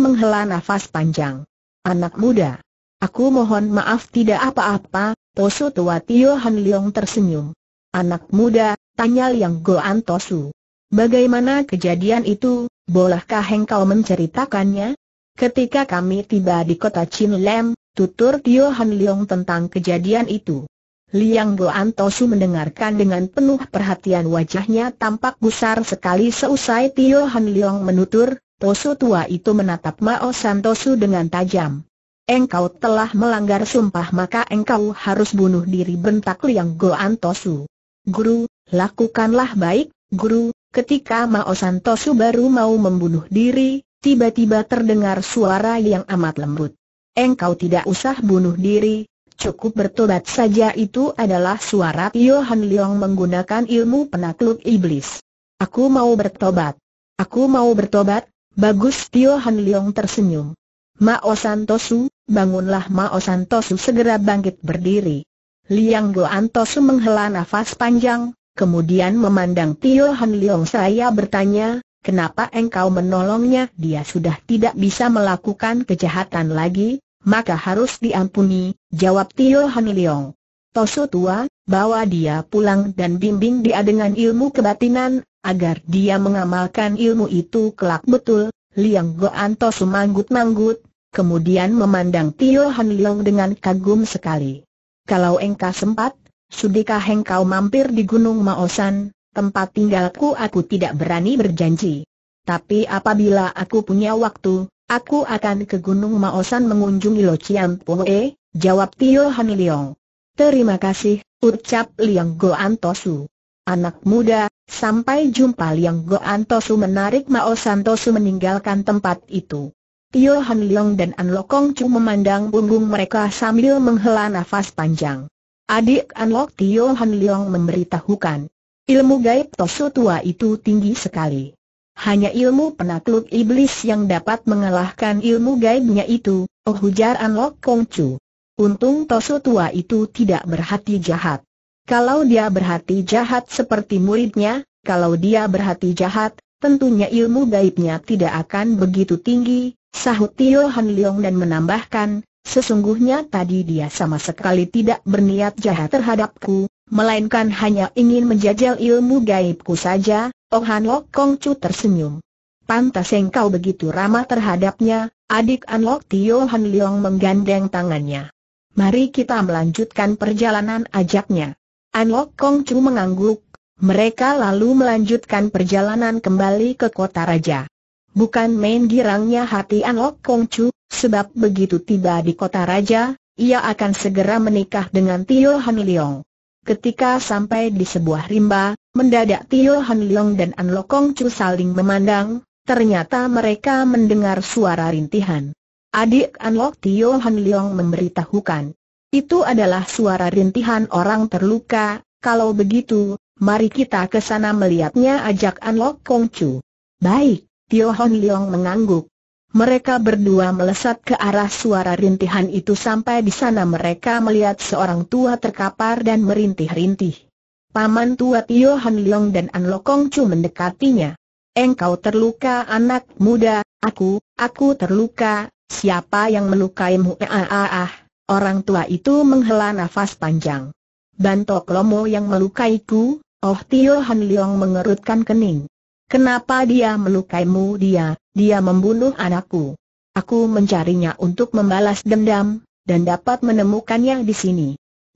menghela nafas panjang. Anak muda, aku mohon maaf tidak apa-apa, Tosu tua Tio Han Liang tersenyum. Anak muda, tanya Liang Antosu. Bagaimana kejadian itu, bolehkah engkau menceritakannya? Ketika kami tiba di kota Chin Lam, tutur Tio Han Leong tentang kejadian itu. Liang Goan Tosu mendengarkan dengan penuh perhatian wajahnya tampak gusar sekali seusai Tio Han Leong menutur, Tosu tua itu menatap Mao San dengan tajam. Engkau telah melanggar sumpah maka engkau harus bunuh diri bentak Liang Goan Tosu. Guru, lakukanlah baik, guru, Ketika Mao Santoso baru mau membunuh diri, tiba-tiba terdengar suara yang amat lembut. Engkau tidak usah bunuh diri, cukup bertobat saja itu adalah suara Tio Han Leong menggunakan ilmu penakluk iblis. Aku mau bertobat. Aku mau bertobat, bagus Tio Han Leong tersenyum. Mao Santosu, bangunlah Mao Santosu segera bangkit berdiri. Liang Goan Tosu menghela nafas panjang, Kemudian memandang Tio Han Leong saya bertanya, kenapa engkau menolongnya? Dia sudah tidak bisa melakukan kejahatan lagi, maka harus diampuni, jawab Tio Han Leong. Toso tua, bawa dia pulang dan bimbing dia dengan ilmu kebatinan, agar dia mengamalkan ilmu itu kelak betul. Liang Goan Toso manggut-manggut, kemudian memandang Tio Han Leong dengan kagum sekali. Kalau engkau sempat, Sudikah engkau mampir di Gunung Maosan, tempat tinggalku aku tidak berani berjanji. Tapi apabila aku punya waktu, aku akan ke Gunung Maosan mengunjungi Lo Chiam Poe, jawab Tio Han Leong. Terima kasih, ucap Liang Goan Antosu. Anak muda, sampai jumpa Liang Goan Antosu menarik Maosan Tosu meninggalkan tempat itu. Tio Han Leong dan An Lokong Chu memandang punggung mereka sambil menghela nafas panjang. Adik Anlok Tio Han Leong memberitahukan. Ilmu gaib Tosu tua itu tinggi sekali. Hanya ilmu penakluk iblis yang dapat mengalahkan ilmu gaibnya itu, oh hujar Anlok Kongcu. Untung Tosu tua itu tidak berhati jahat. Kalau dia berhati jahat seperti muridnya, kalau dia berhati jahat, tentunya ilmu gaibnya tidak akan begitu tinggi, sahut Tio Han Leong dan menambahkan, Sesungguhnya tadi dia sama sekali tidak berniat jahat terhadapku, melainkan hanya ingin menjajal ilmu gaibku saja, Oh Han Lok Kong Chu tersenyum. Pantas engkau begitu ramah terhadapnya, adik An Lok Tio Han Leong menggandeng tangannya. Mari kita melanjutkan perjalanan ajaknya. An Lok Kong Chu mengangguk, mereka lalu melanjutkan perjalanan kembali ke kota raja. Bukan main girangnya hati An Lok Kong Chu, Sebab begitu tiba di kota raja, ia akan segera menikah dengan Tio Han Leong. Ketika sampai di sebuah rimba, mendadak Tio Han Leong dan An Lokong Chu saling memandang, ternyata mereka mendengar suara rintihan. Adik An Lok Tio Han Leong memberitahukan. Itu adalah suara rintihan orang terluka, kalau begitu, mari kita ke sana melihatnya ajak An Lok Kong Chu. Baik, Tio Han Leong mengangguk. Mereka berdua melesat ke arah suara rintihan itu sampai di sana mereka melihat seorang tua terkapar dan merintih-rintih. Paman tua Tio Han Leong dan An Lokong Chu mendekatinya. Engkau terluka anak muda, aku, aku terluka, siapa yang melukaimu? Ah, ah, ah. Orang tua itu menghela nafas panjang. Bantok Lomo yang melukaiku, Oh Tio Han Leong mengerutkan kening. Kenapa dia melukaimu dia, dia membunuh anakku. Aku mencarinya untuk membalas dendam, dan dapat menemukannya di sini.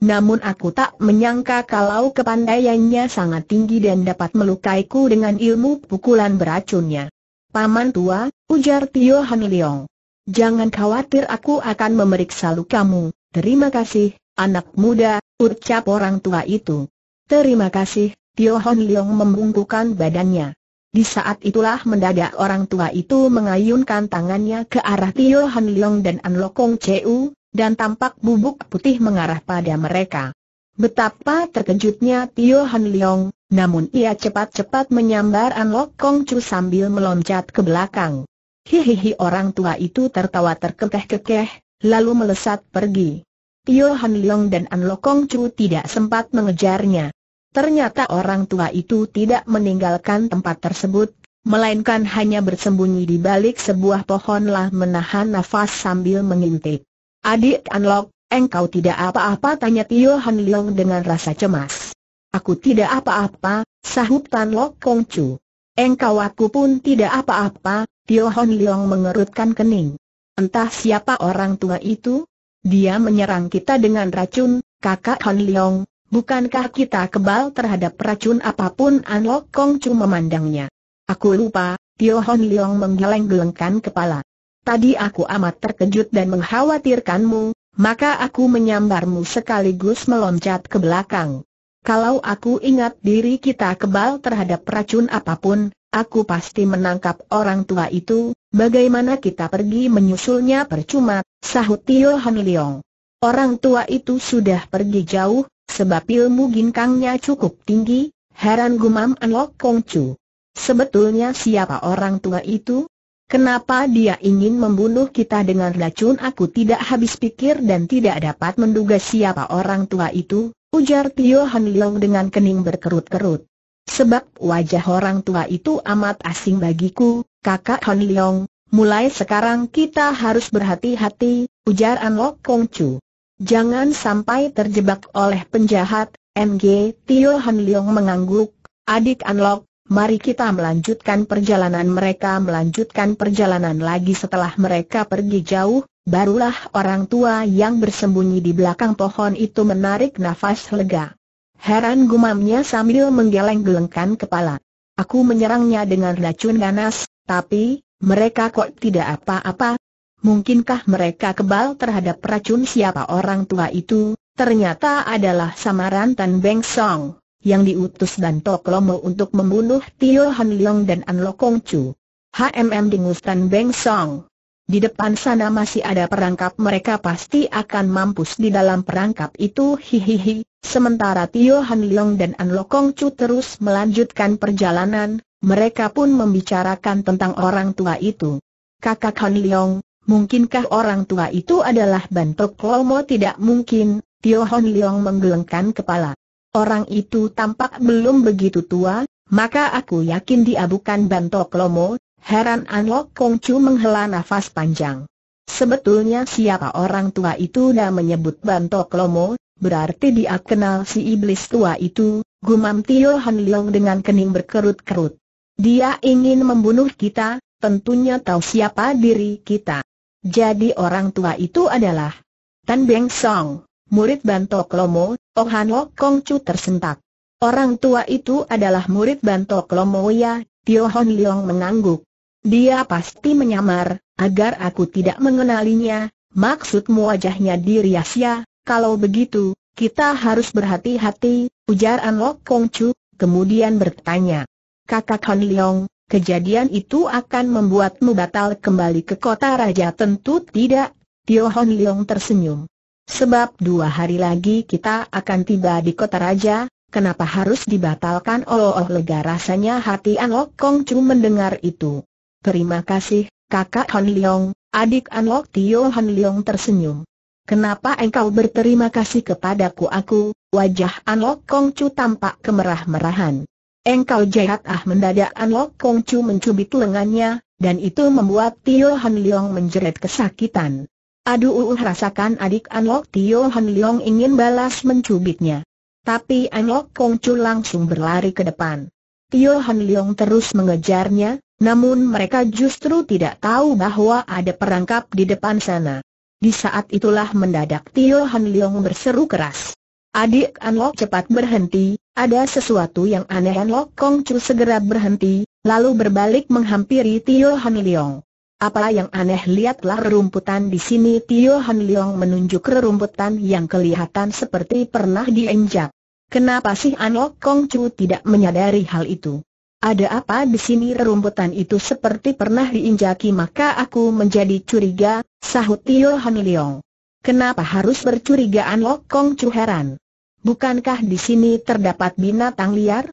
Namun aku tak menyangka kalau kepandaiannya sangat tinggi dan dapat melukaiku dengan ilmu pukulan beracunnya. Paman tua, ujar Tio Han Leong. Jangan khawatir aku akan memeriksa lukamu, terima kasih, anak muda, ucap orang tua itu. Terima kasih, Tio Han Leong membungkukan badannya. Di saat itulah mendadak orang tua itu mengayunkan tangannya ke arah Tio Han Leong dan An Lokong Chu, dan tampak bubuk putih mengarah pada mereka. Betapa terkejutnya Tio Han Leong, namun ia cepat-cepat menyambar An Lokong Chu sambil meloncat ke belakang. Hihihi orang tua itu tertawa terkekeh-kekeh, lalu melesat pergi. Tio Han Leong dan An Lokong Chu tidak sempat mengejarnya. Ternyata orang tua itu tidak meninggalkan tempat tersebut, melainkan hanya bersembunyi di balik sebuah pohon lah menahan nafas sambil mengintip. Adik Anlok, engkau tidak apa-apa tanya Tio Han Leong dengan rasa cemas. Aku tidak apa-apa, sahut Tan Lok Kong Chu. Engkau aku pun tidak apa-apa, Tio Han Leong mengerutkan kening. Entah siapa orang tua itu, dia menyerang kita dengan racun, kakak Han Leong, Bukankah kita kebal terhadap racun apapun An Lok Kong cuma memandangnya. Aku lupa, Tio Hon Leong menggeleng-gelengkan kepala. Tadi aku amat terkejut dan mengkhawatirkanmu, maka aku menyambarmu sekaligus meloncat ke belakang. Kalau aku ingat diri kita kebal terhadap racun apapun, aku pasti menangkap orang tua itu, bagaimana kita pergi menyusulnya percuma, sahut Tio Hon Leong. Orang tua itu sudah pergi jauh, sebab ilmu ginkangnya cukup tinggi, heran gumam Enlok Kong Chu. Sebetulnya siapa orang tua itu? Kenapa dia ingin membunuh kita dengan racun aku tidak habis pikir dan tidak dapat menduga siapa orang tua itu, ujar Tio Han Leong dengan kening berkerut-kerut. Sebab wajah orang tua itu amat asing bagiku, kakak Han Leong, mulai sekarang kita harus berhati-hati, ujar Anlok Lok Kong Chu. Jangan sampai terjebak oleh penjahat, MG Tio Han Leong mengangguk, adik Anlok, mari kita melanjutkan perjalanan mereka melanjutkan perjalanan lagi setelah mereka pergi jauh, barulah orang tua yang bersembunyi di belakang pohon itu menarik nafas lega. Heran gumamnya sambil menggeleng-gelengkan kepala. Aku menyerangnya dengan racun ganas, tapi, mereka kok tidak apa-apa, Mungkinkah mereka kebal terhadap racun siapa orang tua itu? Ternyata adalah samaran Tan Beng Song, yang diutus dan Tok Lomo untuk membunuh Tio Han Leong dan An Lokong Chu. HMM Dingus Tan Beng Song. Di depan sana masih ada perangkap mereka pasti akan mampus di dalam perangkap itu hihihi. Sementara Tio Han Leong dan An Lokong Chu terus melanjutkan perjalanan, mereka pun membicarakan tentang orang tua itu. Kakak Han Leong, Mungkinkah orang tua itu adalah Bantok Lomo? Tidak mungkin, Tio Hon Leong menggelengkan kepala. Orang itu tampak belum begitu tua, maka aku yakin dia bukan Bantok Lomo, heran An Lok Kong Chu menghela nafas panjang. Sebetulnya siapa orang tua itu dan menyebut Bantok Lomo, berarti dia kenal si iblis tua itu, gumam Tio Hon Leong dengan kening berkerut-kerut. Dia ingin membunuh kita, tentunya tahu siapa diri kita. Jadi orang tua itu adalah Tan Beng Song, murid Bantok Lomo, Oh Han Lok Kong Chu tersentak. Orang tua itu adalah murid Bantok Lomo ya, Tio Hon Leong mengangguk. Dia pasti menyamar, agar aku tidak mengenalinya, maksudmu wajahnya dirias ya, kalau begitu, kita harus berhati-hati, ujar An Lok Kong Chu, kemudian bertanya. Kakak Hon Leong, Kejadian itu akan membuatmu batal kembali ke kota raja tentu tidak, Tio Hon Leong tersenyum. Sebab dua hari lagi kita akan tiba di kota raja, kenapa harus dibatalkan oh, oh lega rasanya hati An Lok Kong Chu mendengar itu. Terima kasih, kakak Hon Leong, adik An Lok Tio Hon Leong tersenyum. Kenapa engkau berterima kasih kepadaku aku, wajah An Lok Kong Chu tampak kemerah-merahan. Engkau jahat ah mendadak An Lok Kong Chu mencubit lengannya, dan itu membuat Tio Han Leong menjerit kesakitan. Aduh uh, uh rasakan adik Anlok Tio Han Leong ingin balas mencubitnya. Tapi Anlok Kong Chu langsung berlari ke depan. Tio Han Leong terus mengejarnya, namun mereka justru tidak tahu bahwa ada perangkap di depan sana. Di saat itulah mendadak Tio Han Leong berseru keras. Adik Anlok cepat berhenti, ada sesuatu yang aneh Lok Kong Chu segera berhenti, lalu berbalik menghampiri Tio Han Leong. Apa yang aneh lihatlah rerumputan di sini Tio Han Leong menunjuk rerumputan yang kelihatan seperti pernah diinjak. Kenapa sih An Lok Kong Chu tidak menyadari hal itu? Ada apa di sini rerumputan itu seperti pernah diinjaki maka aku menjadi curiga, sahut Tio Han Leong. Kenapa harus An Lok Kong Chu heran? Bukankah di sini terdapat binatang liar?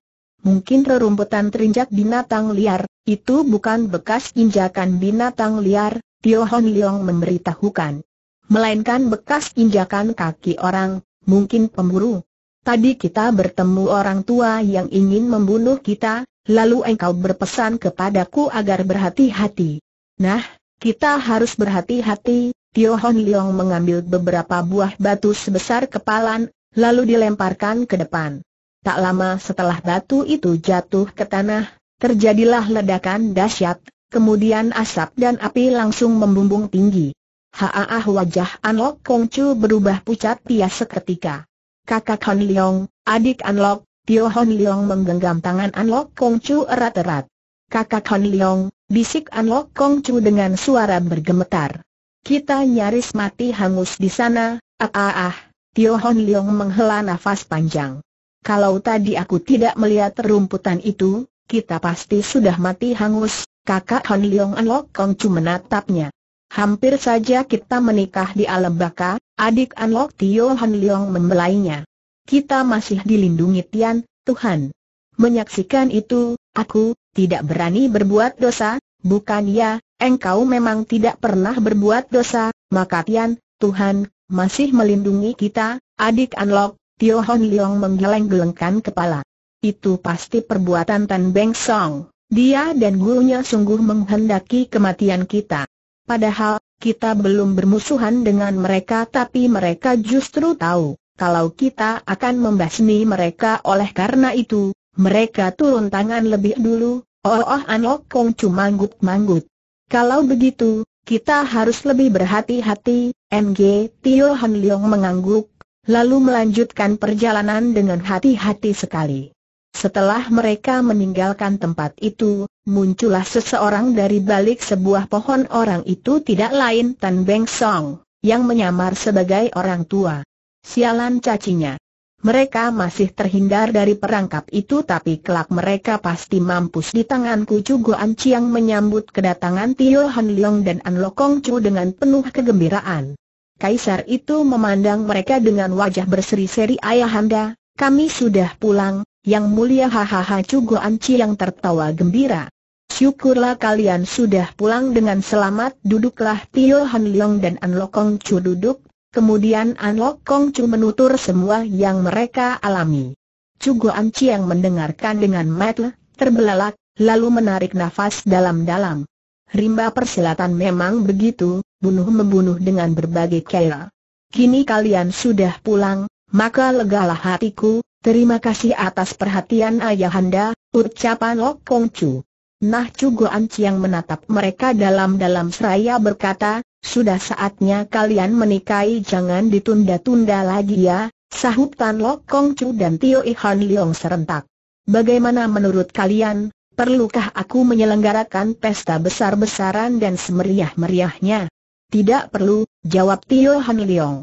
Mungkin rerumputan terinjak binatang liar, itu bukan bekas injakan binatang liar, Tio Hon Leong memberitahukan. Melainkan bekas injakan kaki orang, mungkin pemburu. Tadi kita bertemu orang tua yang ingin membunuh kita, lalu engkau berpesan kepadaku agar berhati-hati. Nah, kita harus berhati-hati, Tio Hon Leong mengambil beberapa buah batu sebesar kepalan, lalu dilemparkan ke depan. Tak lama setelah batu itu jatuh ke tanah, terjadilah ledakan dahsyat, kemudian asap dan api langsung membumbung tinggi. Haah wajah An Lok Kong Chu berubah pucat pias seketika. Kakak Han Leong, adik An Lok, Tio Han Leong menggenggam tangan An Lok Kong Chu erat-erat. Kakak Han Leong, bisik An Lok Kong Chu dengan suara bergemetar. Kita nyaris mati hangus di sana, ah ah ah. Tio Hon Leong menghela nafas panjang. Kalau tadi aku tidak melihat rumputan itu, kita pasti sudah mati hangus, kakak Hon Leong An Lok Kong Chu menatapnya. Hampir saja kita menikah di alam baka, adik An Lok Tio Hon Leong membelainya. Kita masih dilindungi Tian, Tuhan. Menyaksikan itu, aku, tidak berani berbuat dosa, bukan ya, engkau memang tidak pernah berbuat dosa, maka Tian, Tuhan, masih melindungi kita, adik Anlok, Tio Hon Leong menggeleng-gelengkan kepala. Itu pasti perbuatan Tan Beng Song. Dia dan gurunya sungguh menghendaki kematian kita. Padahal, kita belum bermusuhan dengan mereka tapi mereka justru tahu, kalau kita akan membasmi mereka oleh karena itu, mereka turun tangan lebih dulu, oh oh Anlok Kong cuma manggut-manggut. Kalau begitu, kita harus lebih berhati-hati, MG, Tio Han Leong mengangguk, lalu melanjutkan perjalanan dengan hati-hati sekali. Setelah mereka meninggalkan tempat itu, muncullah seseorang dari balik sebuah pohon orang itu tidak lain Tan Beng Song, yang menyamar sebagai orang tua. Sialan cacinya. Mereka masih terhindar dari perangkap itu tapi kelak mereka pasti mampus di tanganku Cugo Goan Chiang menyambut kedatangan Tio Han Leong dan An Lokong Chu dengan penuh kegembiraan. Kaisar itu memandang mereka dengan wajah berseri-seri ayahanda, kami sudah pulang, yang mulia hahaha Cugo Goan Chiang tertawa gembira. Syukurlah kalian sudah pulang dengan selamat duduklah Tio Han Leong dan An Lokong Chu duduk, Kemudian An Lok Kong Chu menutur semua yang mereka alami. Cugo Guan Chiang mendengarkan dengan mata terbelalak, lalu menarik nafas dalam-dalam. Rimba persilatan memang begitu, bunuh-membunuh dengan berbagai cara. Kini kalian sudah pulang, maka legalah hatiku, terima kasih atas perhatian ayahanda, ucapan Lok Kong Chu. Nah Cugo Guan Chiang menatap mereka dalam-dalam seraya berkata, sudah saatnya kalian menikahi jangan ditunda-tunda lagi ya, sahut Tan Lok Kong Chu dan Tio Han Leong serentak. Bagaimana menurut kalian, perlukah aku menyelenggarakan pesta besar-besaran dan semeriah-meriahnya? Tidak perlu, jawab Tio Han Leong.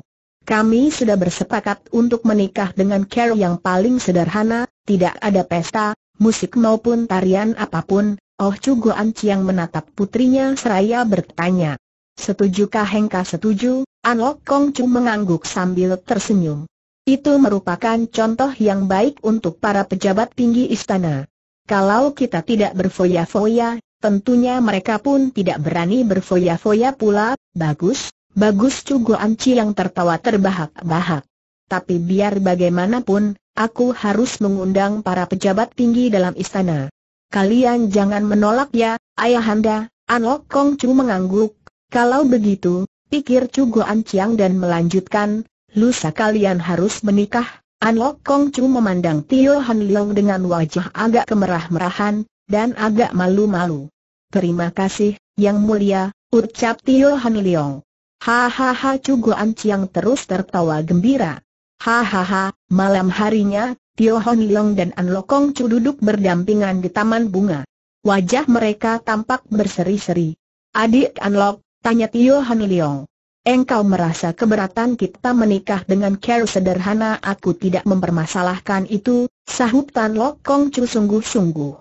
Kami sudah bersepakat untuk menikah dengan cara yang paling sederhana, tidak ada pesta, musik maupun tarian apapun. Oh Chu Guan Chiang menatap putrinya seraya bertanya. Setujukah Hengka setuju? Anlok Kong Chu mengangguk sambil tersenyum. Itu merupakan contoh yang baik untuk para pejabat tinggi istana. Kalau kita tidak berfoya-foya, tentunya mereka pun tidak berani berfoya-foya pula. Bagus, bagus Guan Anci yang tertawa terbahak-bahak. Tapi biar bagaimanapun, aku harus mengundang para pejabat tinggi dalam istana. Kalian jangan menolak ya, ayahanda, Anlok Kong Chu mengangguk, kalau begitu, pikir Cuguan Ciang dan melanjutkan, lusa kalian harus menikah. An Lok Kong Chu memandang Tio Han Leong dengan wajah agak kemerah-merahan, dan agak malu-malu. Terima kasih, Yang Mulia, ucap Tio Han Leong. Hahaha Cuguan Ciang terus tertawa gembira. Hahaha, malam harinya, Tio Han Leong dan An Lok Kong Chu duduk berdampingan di taman bunga. Wajah mereka tampak berseri-seri. Adik An Lok. Tanya Tio Haniliong. Engkau merasa keberatan kita menikah dengan cara sederhana aku tidak mempermasalahkan itu, sahut Tan Lok Kong Chu sungguh-sungguh.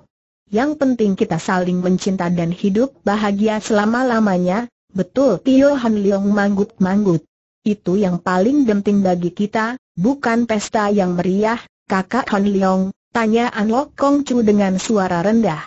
Yang penting kita saling mencinta dan hidup bahagia selama-lamanya, betul Tio Han Leong manggut-manggut. Itu yang paling penting bagi kita, bukan pesta yang meriah, kakak Han Leong, tanya An Lok Kong Chu dengan suara rendah.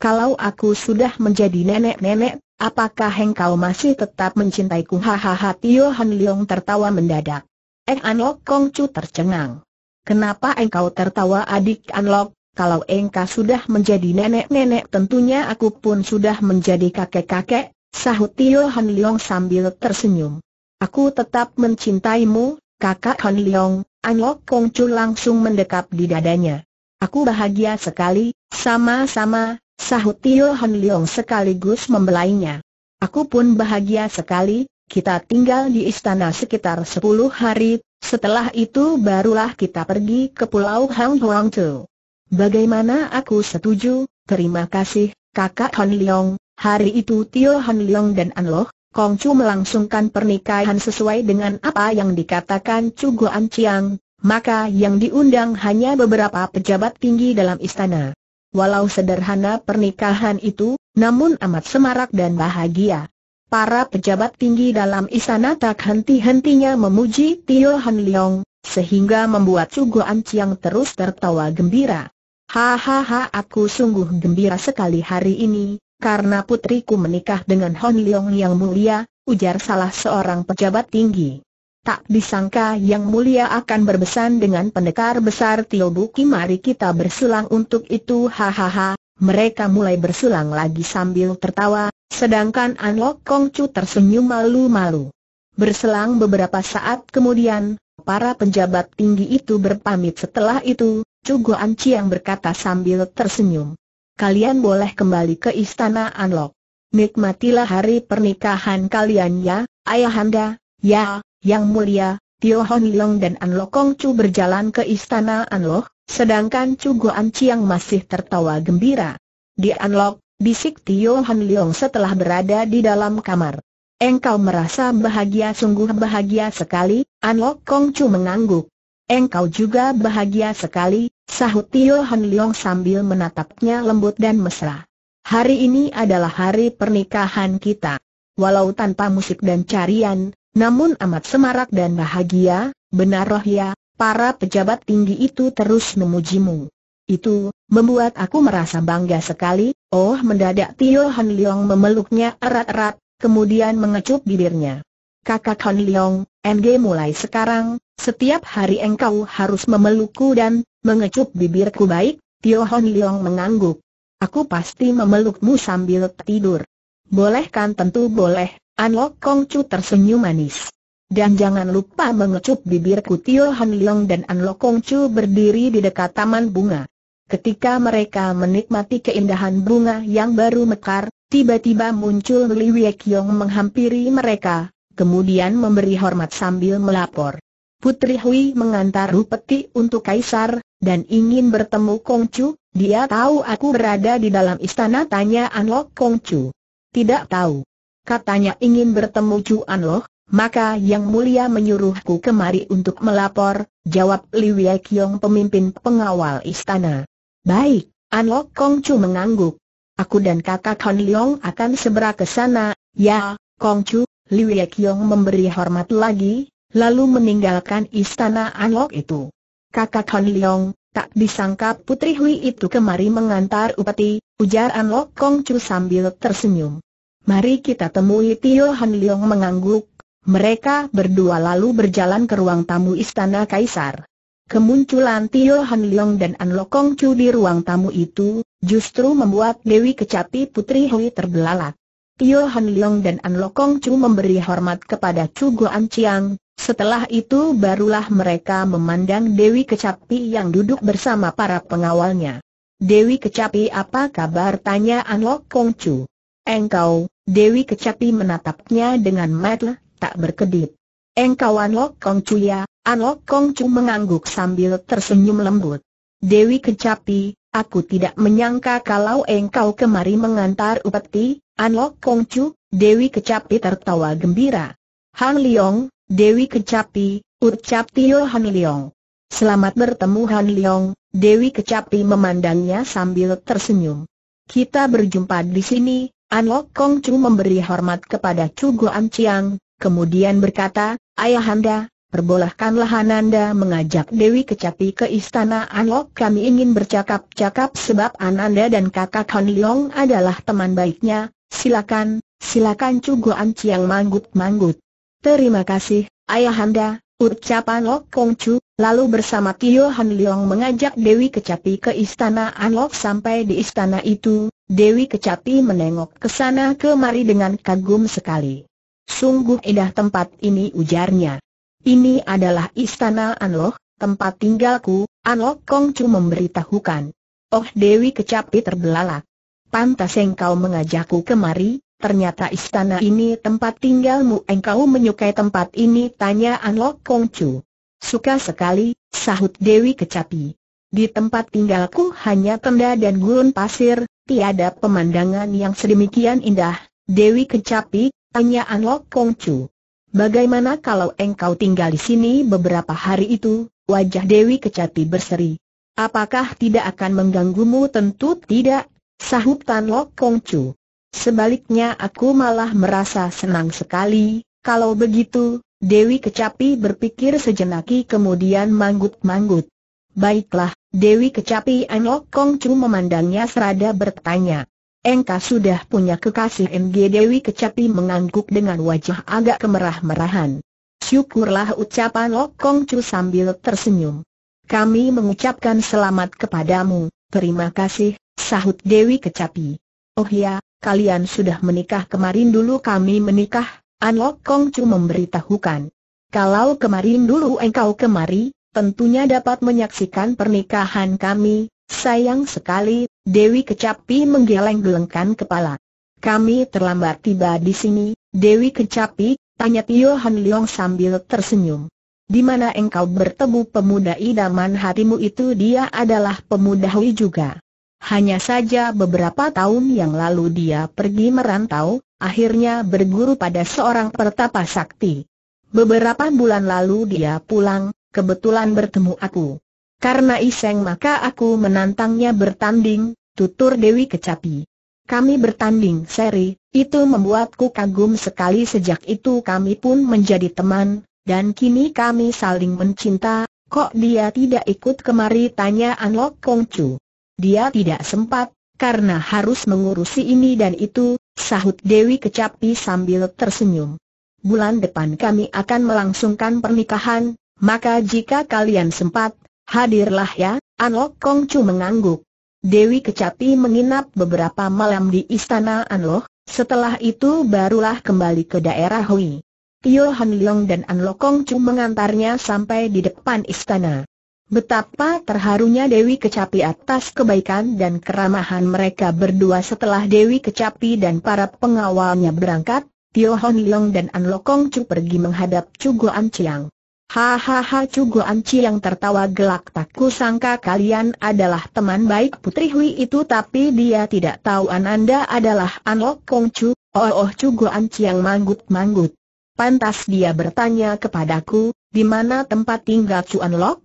Kalau aku sudah menjadi nenek-nenek, Apakah engkau masih tetap mencintaiku? Hahaha Tio Han Leong tertawa mendadak. Eh Anlok Kong Chu tercengang. Kenapa engkau tertawa adik Anlok? Kalau engkau sudah menjadi nenek-nenek tentunya aku pun sudah menjadi kakek-kakek, sahut Tio Han Leong sambil tersenyum. Aku tetap mencintaimu, kakak Han Leong, Anlok Kong Chu langsung mendekap di dadanya. Aku bahagia sekali, sama-sama, Sahut Tio Han Leong sekaligus membelainya. Aku pun bahagia sekali, kita tinggal di istana sekitar 10 hari, setelah itu barulah kita pergi ke pulau Hang Huang Tu. Bagaimana aku setuju, terima kasih, kakak Han Leong. Hari itu Tio Han Leong dan An Loh, Kong Chu melangsungkan pernikahan sesuai dengan apa yang dikatakan Chu Guan Chiang, maka yang diundang hanya beberapa pejabat tinggi dalam istana. Walau sederhana pernikahan itu, namun amat semarak dan bahagia. Para pejabat tinggi dalam istana tak henti-hentinya memuji Tio Han Leong, sehingga membuat Cugo An Chiang terus tertawa gembira. Hahaha aku sungguh gembira sekali hari ini, karena putriku menikah dengan Han Leong yang mulia, ujar salah seorang pejabat tinggi. Tak disangka Yang Mulia akan berbesan dengan pendekar besar Tio Buki mari kita bersulang untuk itu hahaha. Mereka mulai bersulang lagi sambil tertawa, sedangkan Anlok Chu tersenyum malu-malu. Berselang beberapa saat kemudian, para penjabat tinggi itu berpamit setelah itu, Chu Anci yang berkata sambil tersenyum. Kalian boleh kembali ke istana Anlok. Nikmatilah hari pernikahan kalian ya, ayahanda, ya, yang mulia, Tio Hon Leong dan An Lokong Chu berjalan ke istana An Loh, sedangkan Chu Guan Chiang masih tertawa gembira. Di An bisik Tio Hon Leong setelah berada di dalam kamar. Engkau merasa bahagia sungguh bahagia sekali, An Lok Kong Chu mengangguk. Engkau juga bahagia sekali, sahut Tio Hon Leong sambil menatapnya lembut dan mesra. Hari ini adalah hari pernikahan kita. Walau tanpa musik dan carian, namun amat semarak dan bahagia, benar roh ya, para pejabat tinggi itu terus memujimu. Itu, membuat aku merasa bangga sekali, oh mendadak Tio Han Leong memeluknya erat-erat, kemudian mengecup bibirnya. Kakak Han Leong, MD mulai sekarang, setiap hari engkau harus memelukku dan mengecup bibirku baik, Tio Han Leong mengangguk. Aku pasti memelukmu sambil tidur. Boleh kan tentu boleh, An Lok Kong Chu tersenyum manis. Dan jangan lupa mengecup bibirku Tio Han Leong dan An Lok Kong Chu berdiri di dekat taman bunga. Ketika mereka menikmati keindahan bunga yang baru mekar, tiba-tiba muncul Li Wei Kiong menghampiri mereka, kemudian memberi hormat sambil melapor. Putri Hui mengantar rupeti untuk Kaisar, dan ingin bertemu Kong Chu. dia tahu aku berada di dalam istana tanya Anlok Chu. Tidak tahu katanya ingin bertemu Cuan Loh, maka Yang Mulia menyuruhku kemari untuk melapor, jawab Li Wei Kiong pemimpin pengawal istana. Baik, An Lok Kong Chu mengangguk. Aku dan kakak Han Leong akan segera ke sana, ya, Kong Chu, Li Wei Kiong memberi hormat lagi, lalu meninggalkan istana An Lok itu. Kakak Han Leong, Tak disangka Putri Hui itu kemari mengantar upeti, ujar An Lok Kong Chu sambil tersenyum. Mari kita temui Tio Han Leong mengangguk. Mereka berdua lalu berjalan ke ruang tamu Istana Kaisar. Kemunculan Tio Han Leong dan An Lokong Chu di ruang tamu itu, justru membuat Dewi Kecapi Putri Hui terbelalak. Tio Han Leong dan An Lokong Chu memberi hormat kepada Chu Guan Chiang, setelah itu barulah mereka memandang Dewi Kecapi yang duduk bersama para pengawalnya. Dewi Kecapi apa kabar tanya An Lokong Chu. Engkau, Dewi Kecapi menatapnya dengan mata tak berkedip. Engkau Anlok Kong Cuya, Anlok Kong Chu mengangguk sambil tersenyum lembut. Dewi Kecapi, aku tidak menyangka kalau engkau kemari mengantar upeti, Anlok Kong Chu, Dewi Kecapi tertawa gembira. Han Leong, Dewi Kecapi, ucap Tio Han Leong. Selamat bertemu Han Leong, Dewi Kecapi memandangnya sambil tersenyum. Kita berjumpa di sini, An Lok Kong Chu memberi hormat kepada Chu Guan Chiang, kemudian berkata, Ayahanda, perbolehkanlah Ananda mengajak Dewi Kecapi ke istana An Lok kami ingin bercakap-cakap sebab Ananda dan kakak Han Leong adalah teman baiknya, silakan, silakan Chu Guan Chiang manggut-manggut. Terima kasih, Ayahanda, ucapan Lok Kong Chu, lalu bersama Tio Han Leong mengajak Dewi Kecapi ke istana An Lok sampai di istana itu, Dewi Kecapi menengok ke sana kemari dengan kagum sekali. Sungguh indah tempat ini ujarnya. Ini adalah istana Anlok, tempat tinggalku, Anlok Kongcu memberitahukan. Oh Dewi Kecapi terbelalak. Pantas engkau mengajakku kemari, ternyata istana ini tempat tinggalmu. Engkau menyukai tempat ini tanya Anlok Kongcu. Suka sekali, sahut Dewi Kecapi. Di tempat tinggalku hanya tenda dan gurun pasir, tiada pemandangan yang sedemikian indah, Dewi Kecapi, tanya Lok Kong Chu. Bagaimana kalau engkau tinggal di sini beberapa hari itu? Wajah Dewi Kecapi berseri. Apakah tidak akan mengganggumu? Tentu tidak, sahut Tan Lok Kong Chu. Sebaliknya aku malah merasa senang sekali, kalau begitu, Dewi Kecapi berpikir sejenaki kemudian manggut-manggut. Baiklah, Dewi Kecapi Anyok Kong Chu memandangnya serada bertanya. Engkau sudah punya kekasih MG Dewi Kecapi mengangguk dengan wajah agak kemerah-merahan. Syukurlah ucapan Lok Kong Chu sambil tersenyum. Kami mengucapkan selamat kepadamu, terima kasih, sahut Dewi Kecapi. Oh ya, kalian sudah menikah kemarin dulu kami menikah, An Lok Kong Chu memberitahukan. Kalau kemarin dulu engkau kemari, tentunya dapat menyaksikan pernikahan kami, sayang sekali, Dewi Kecapi menggeleng-gelengkan kepala. Kami terlambat tiba di sini, Dewi Kecapi, tanya Tio Han Leong sambil tersenyum. Di mana engkau bertemu pemuda idaman hatimu itu dia adalah pemuda Hui juga. Hanya saja beberapa tahun yang lalu dia pergi merantau, akhirnya berguru pada seorang pertapa sakti. Beberapa bulan lalu dia pulang, kebetulan bertemu aku. Karena iseng maka aku menantangnya bertanding, tutur Dewi Kecapi. Kami bertanding seri, itu membuatku kagum sekali sejak itu kami pun menjadi teman, dan kini kami saling mencinta, kok dia tidak ikut kemari tanya Anlok Kongcu. Dia tidak sempat, karena harus mengurusi ini dan itu, sahut Dewi Kecapi sambil tersenyum. Bulan depan kami akan melangsungkan pernikahan, maka jika kalian sempat, hadirlah ya, Anlok Chu mengangguk. Dewi Kecapi menginap beberapa malam di istana Lok. setelah itu barulah kembali ke daerah Hui. Tio Han Leong dan Anlok Chu mengantarnya sampai di depan istana. Betapa terharunya Dewi Kecapi atas kebaikan dan keramahan mereka berdua setelah Dewi Kecapi dan para pengawalnya berangkat, Tio Hon Leong dan An Lokong Chu pergi menghadap Chu Goan Chiang. Hahaha Cugo Anci yang tertawa gelak tak kusangka kalian adalah teman baik Putri Hui itu tapi dia tidak tahu an anda adalah Anlok Kongcu, oh oh Cugo Anci yang manggut-manggut. Pantas dia bertanya kepadaku, di mana tempat tinggal Cu Anlok?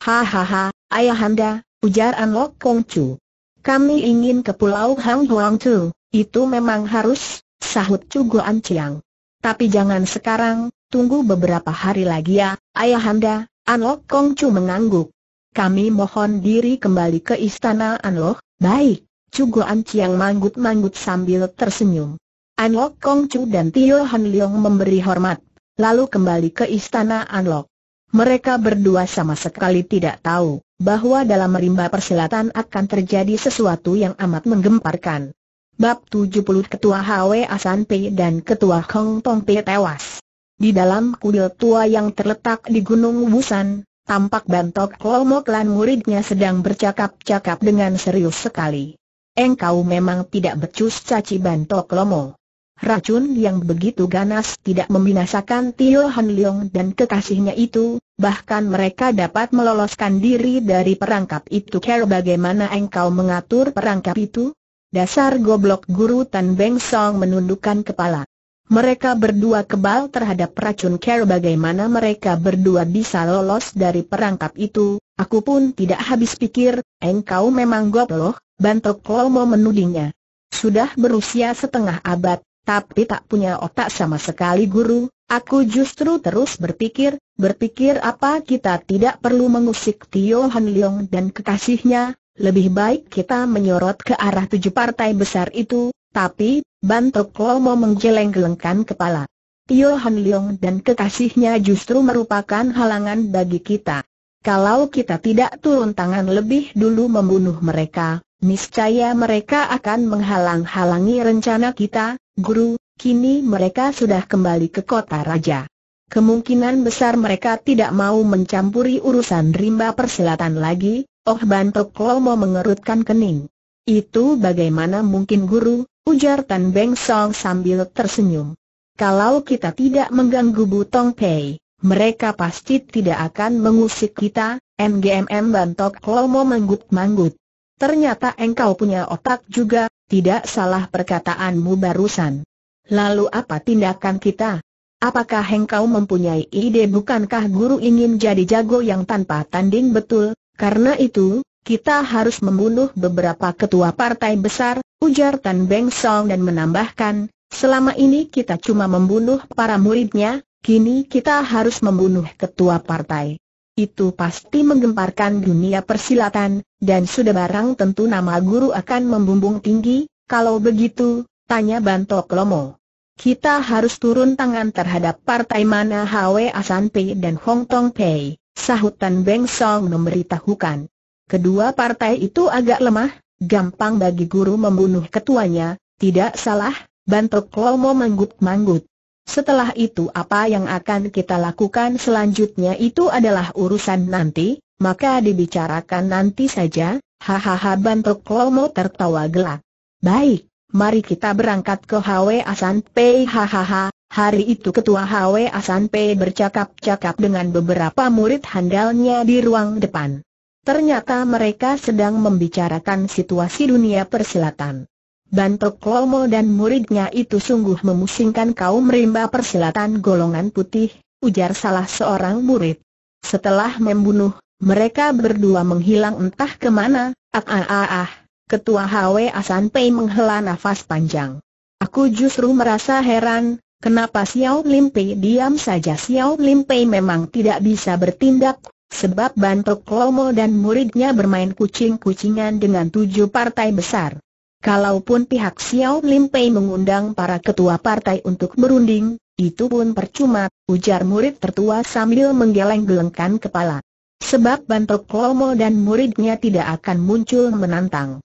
Hahaha, ayahanda, ujar Anlok Kongcu. Kami ingin ke Pulau Hang Huang Tu, itu memang harus, sahut Cugo yang. Tapi jangan sekarang, Tunggu beberapa hari lagi ya, Ayahanda, Kong Kongcu mengangguk. Kami mohon diri kembali ke istana Anlok, baik, Cugoan Ciang manggut-manggut sambil tersenyum. Kong Kongcu dan Tio Han Leong memberi hormat, lalu kembali ke istana Anlok. Mereka berdua sama sekali tidak tahu bahwa dalam rimba persilatan akan terjadi sesuatu yang amat menggemparkan. Bab 70 Ketua Hwe Asan Pei dan Ketua Hong Tong Pei tewas. Di dalam kuil tua yang terletak di Gunung Busan, tampak bantok Lomo lan muridnya sedang bercakap-cakap dengan serius sekali. Engkau memang tidak becus caci bantok Lomo. Racun yang begitu ganas tidak membinasakan Tio Han Leong dan kekasihnya itu, bahkan mereka dapat meloloskan diri dari perangkap itu. Care bagaimana engkau mengatur perangkap itu? Dasar goblok guru Tan Beng Song menundukkan kepala. Mereka berdua kebal terhadap racun care bagaimana mereka berdua bisa lolos dari perangkap itu, aku pun tidak habis pikir, engkau memang goblok, bantok mau menudingnya. Sudah berusia setengah abad, tapi tak punya otak sama sekali guru, aku justru terus berpikir, berpikir apa kita tidak perlu mengusik Tio Han Leong dan kekasihnya, lebih baik kita menyorot ke arah tujuh partai besar itu, tapi, Bantok Lomo menggeleng-gelengkan kepala. Tio Han Leong dan kekasihnya justru merupakan halangan bagi kita. Kalau kita tidak turun tangan lebih dulu membunuh mereka, niscaya mereka akan menghalang-halangi rencana kita, guru, kini mereka sudah kembali ke kota raja. Kemungkinan besar mereka tidak mau mencampuri urusan rimba perselatan lagi, Oh Bantok Lomo mengerutkan kening. Itu bagaimana mungkin guru, ujar Tan Beng Song sambil tersenyum. Kalau kita tidak mengganggu Butong Pei, mereka pasti tidak akan mengusik kita, MGMM bantok Lomo menggut-manggut. Ternyata engkau punya otak juga, tidak salah perkataanmu barusan. Lalu apa tindakan kita? Apakah engkau mempunyai ide bukankah guru ingin jadi jago yang tanpa tanding betul? Karena itu, kita harus membunuh beberapa ketua partai besar, ujar Tan Beng Song dan menambahkan, selama ini kita cuma membunuh para muridnya, kini kita harus membunuh ketua partai. Itu pasti menggemparkan dunia persilatan, dan sudah barang tentu nama guru akan membumbung tinggi, kalau begitu, tanya Bantok Lomo. Kita harus turun tangan terhadap partai mana HW Asan Pei dan Hong Tong Pei, sahutan Beng Song memberitahukan. Kedua partai itu agak lemah, gampang bagi guru membunuh ketuanya, tidak salah, bantuk Lomo manggut-manggut. Setelah itu apa yang akan kita lakukan selanjutnya itu adalah urusan nanti, maka dibicarakan nanti saja, hahaha bantuk Lomo tertawa gelak. Baik, mari kita berangkat ke HW Asan Pei hahaha, hari itu ketua HW Asan Pei bercakap-cakap dengan beberapa murid handalnya di ruang depan. Ternyata mereka sedang membicarakan situasi dunia persilatan. Bantok Klomo dan muridnya itu sungguh memusingkan kaum rimba persilatan golongan putih, ujar salah seorang murid. Setelah membunuh, mereka berdua menghilang entah kemana, ah ah ah ah. Ketua HW Asan Pei menghela nafas panjang. Aku justru merasa heran, kenapa Xiao Lim Pei diam saja Xiao Lim Pei memang tidak bisa bertindak, Sebab Bantok Lomo dan muridnya bermain kucing-kucingan dengan tujuh partai besar. Kalaupun pihak Xiao Lim Pei mengundang para ketua partai untuk berunding, itu pun percuma, ujar murid tertua sambil menggeleng-gelengkan kepala. Sebab Bantok Lomo dan muridnya tidak akan muncul menantang.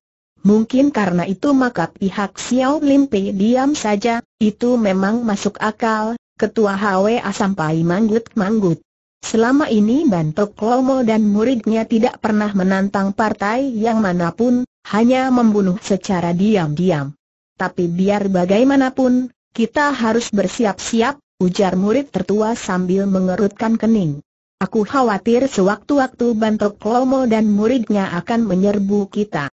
Mungkin karena itu maka pihak Xiao Lim Pei diam saja, itu memang masuk akal, ketua HWA sampai manggut-manggut. Selama ini Bantok Lomo dan muridnya tidak pernah menantang partai yang manapun, hanya membunuh secara diam-diam. Tapi biar bagaimanapun, kita harus bersiap-siap, ujar murid tertua sambil mengerutkan kening. Aku khawatir sewaktu-waktu Bantok Lomo dan muridnya akan menyerbu kita.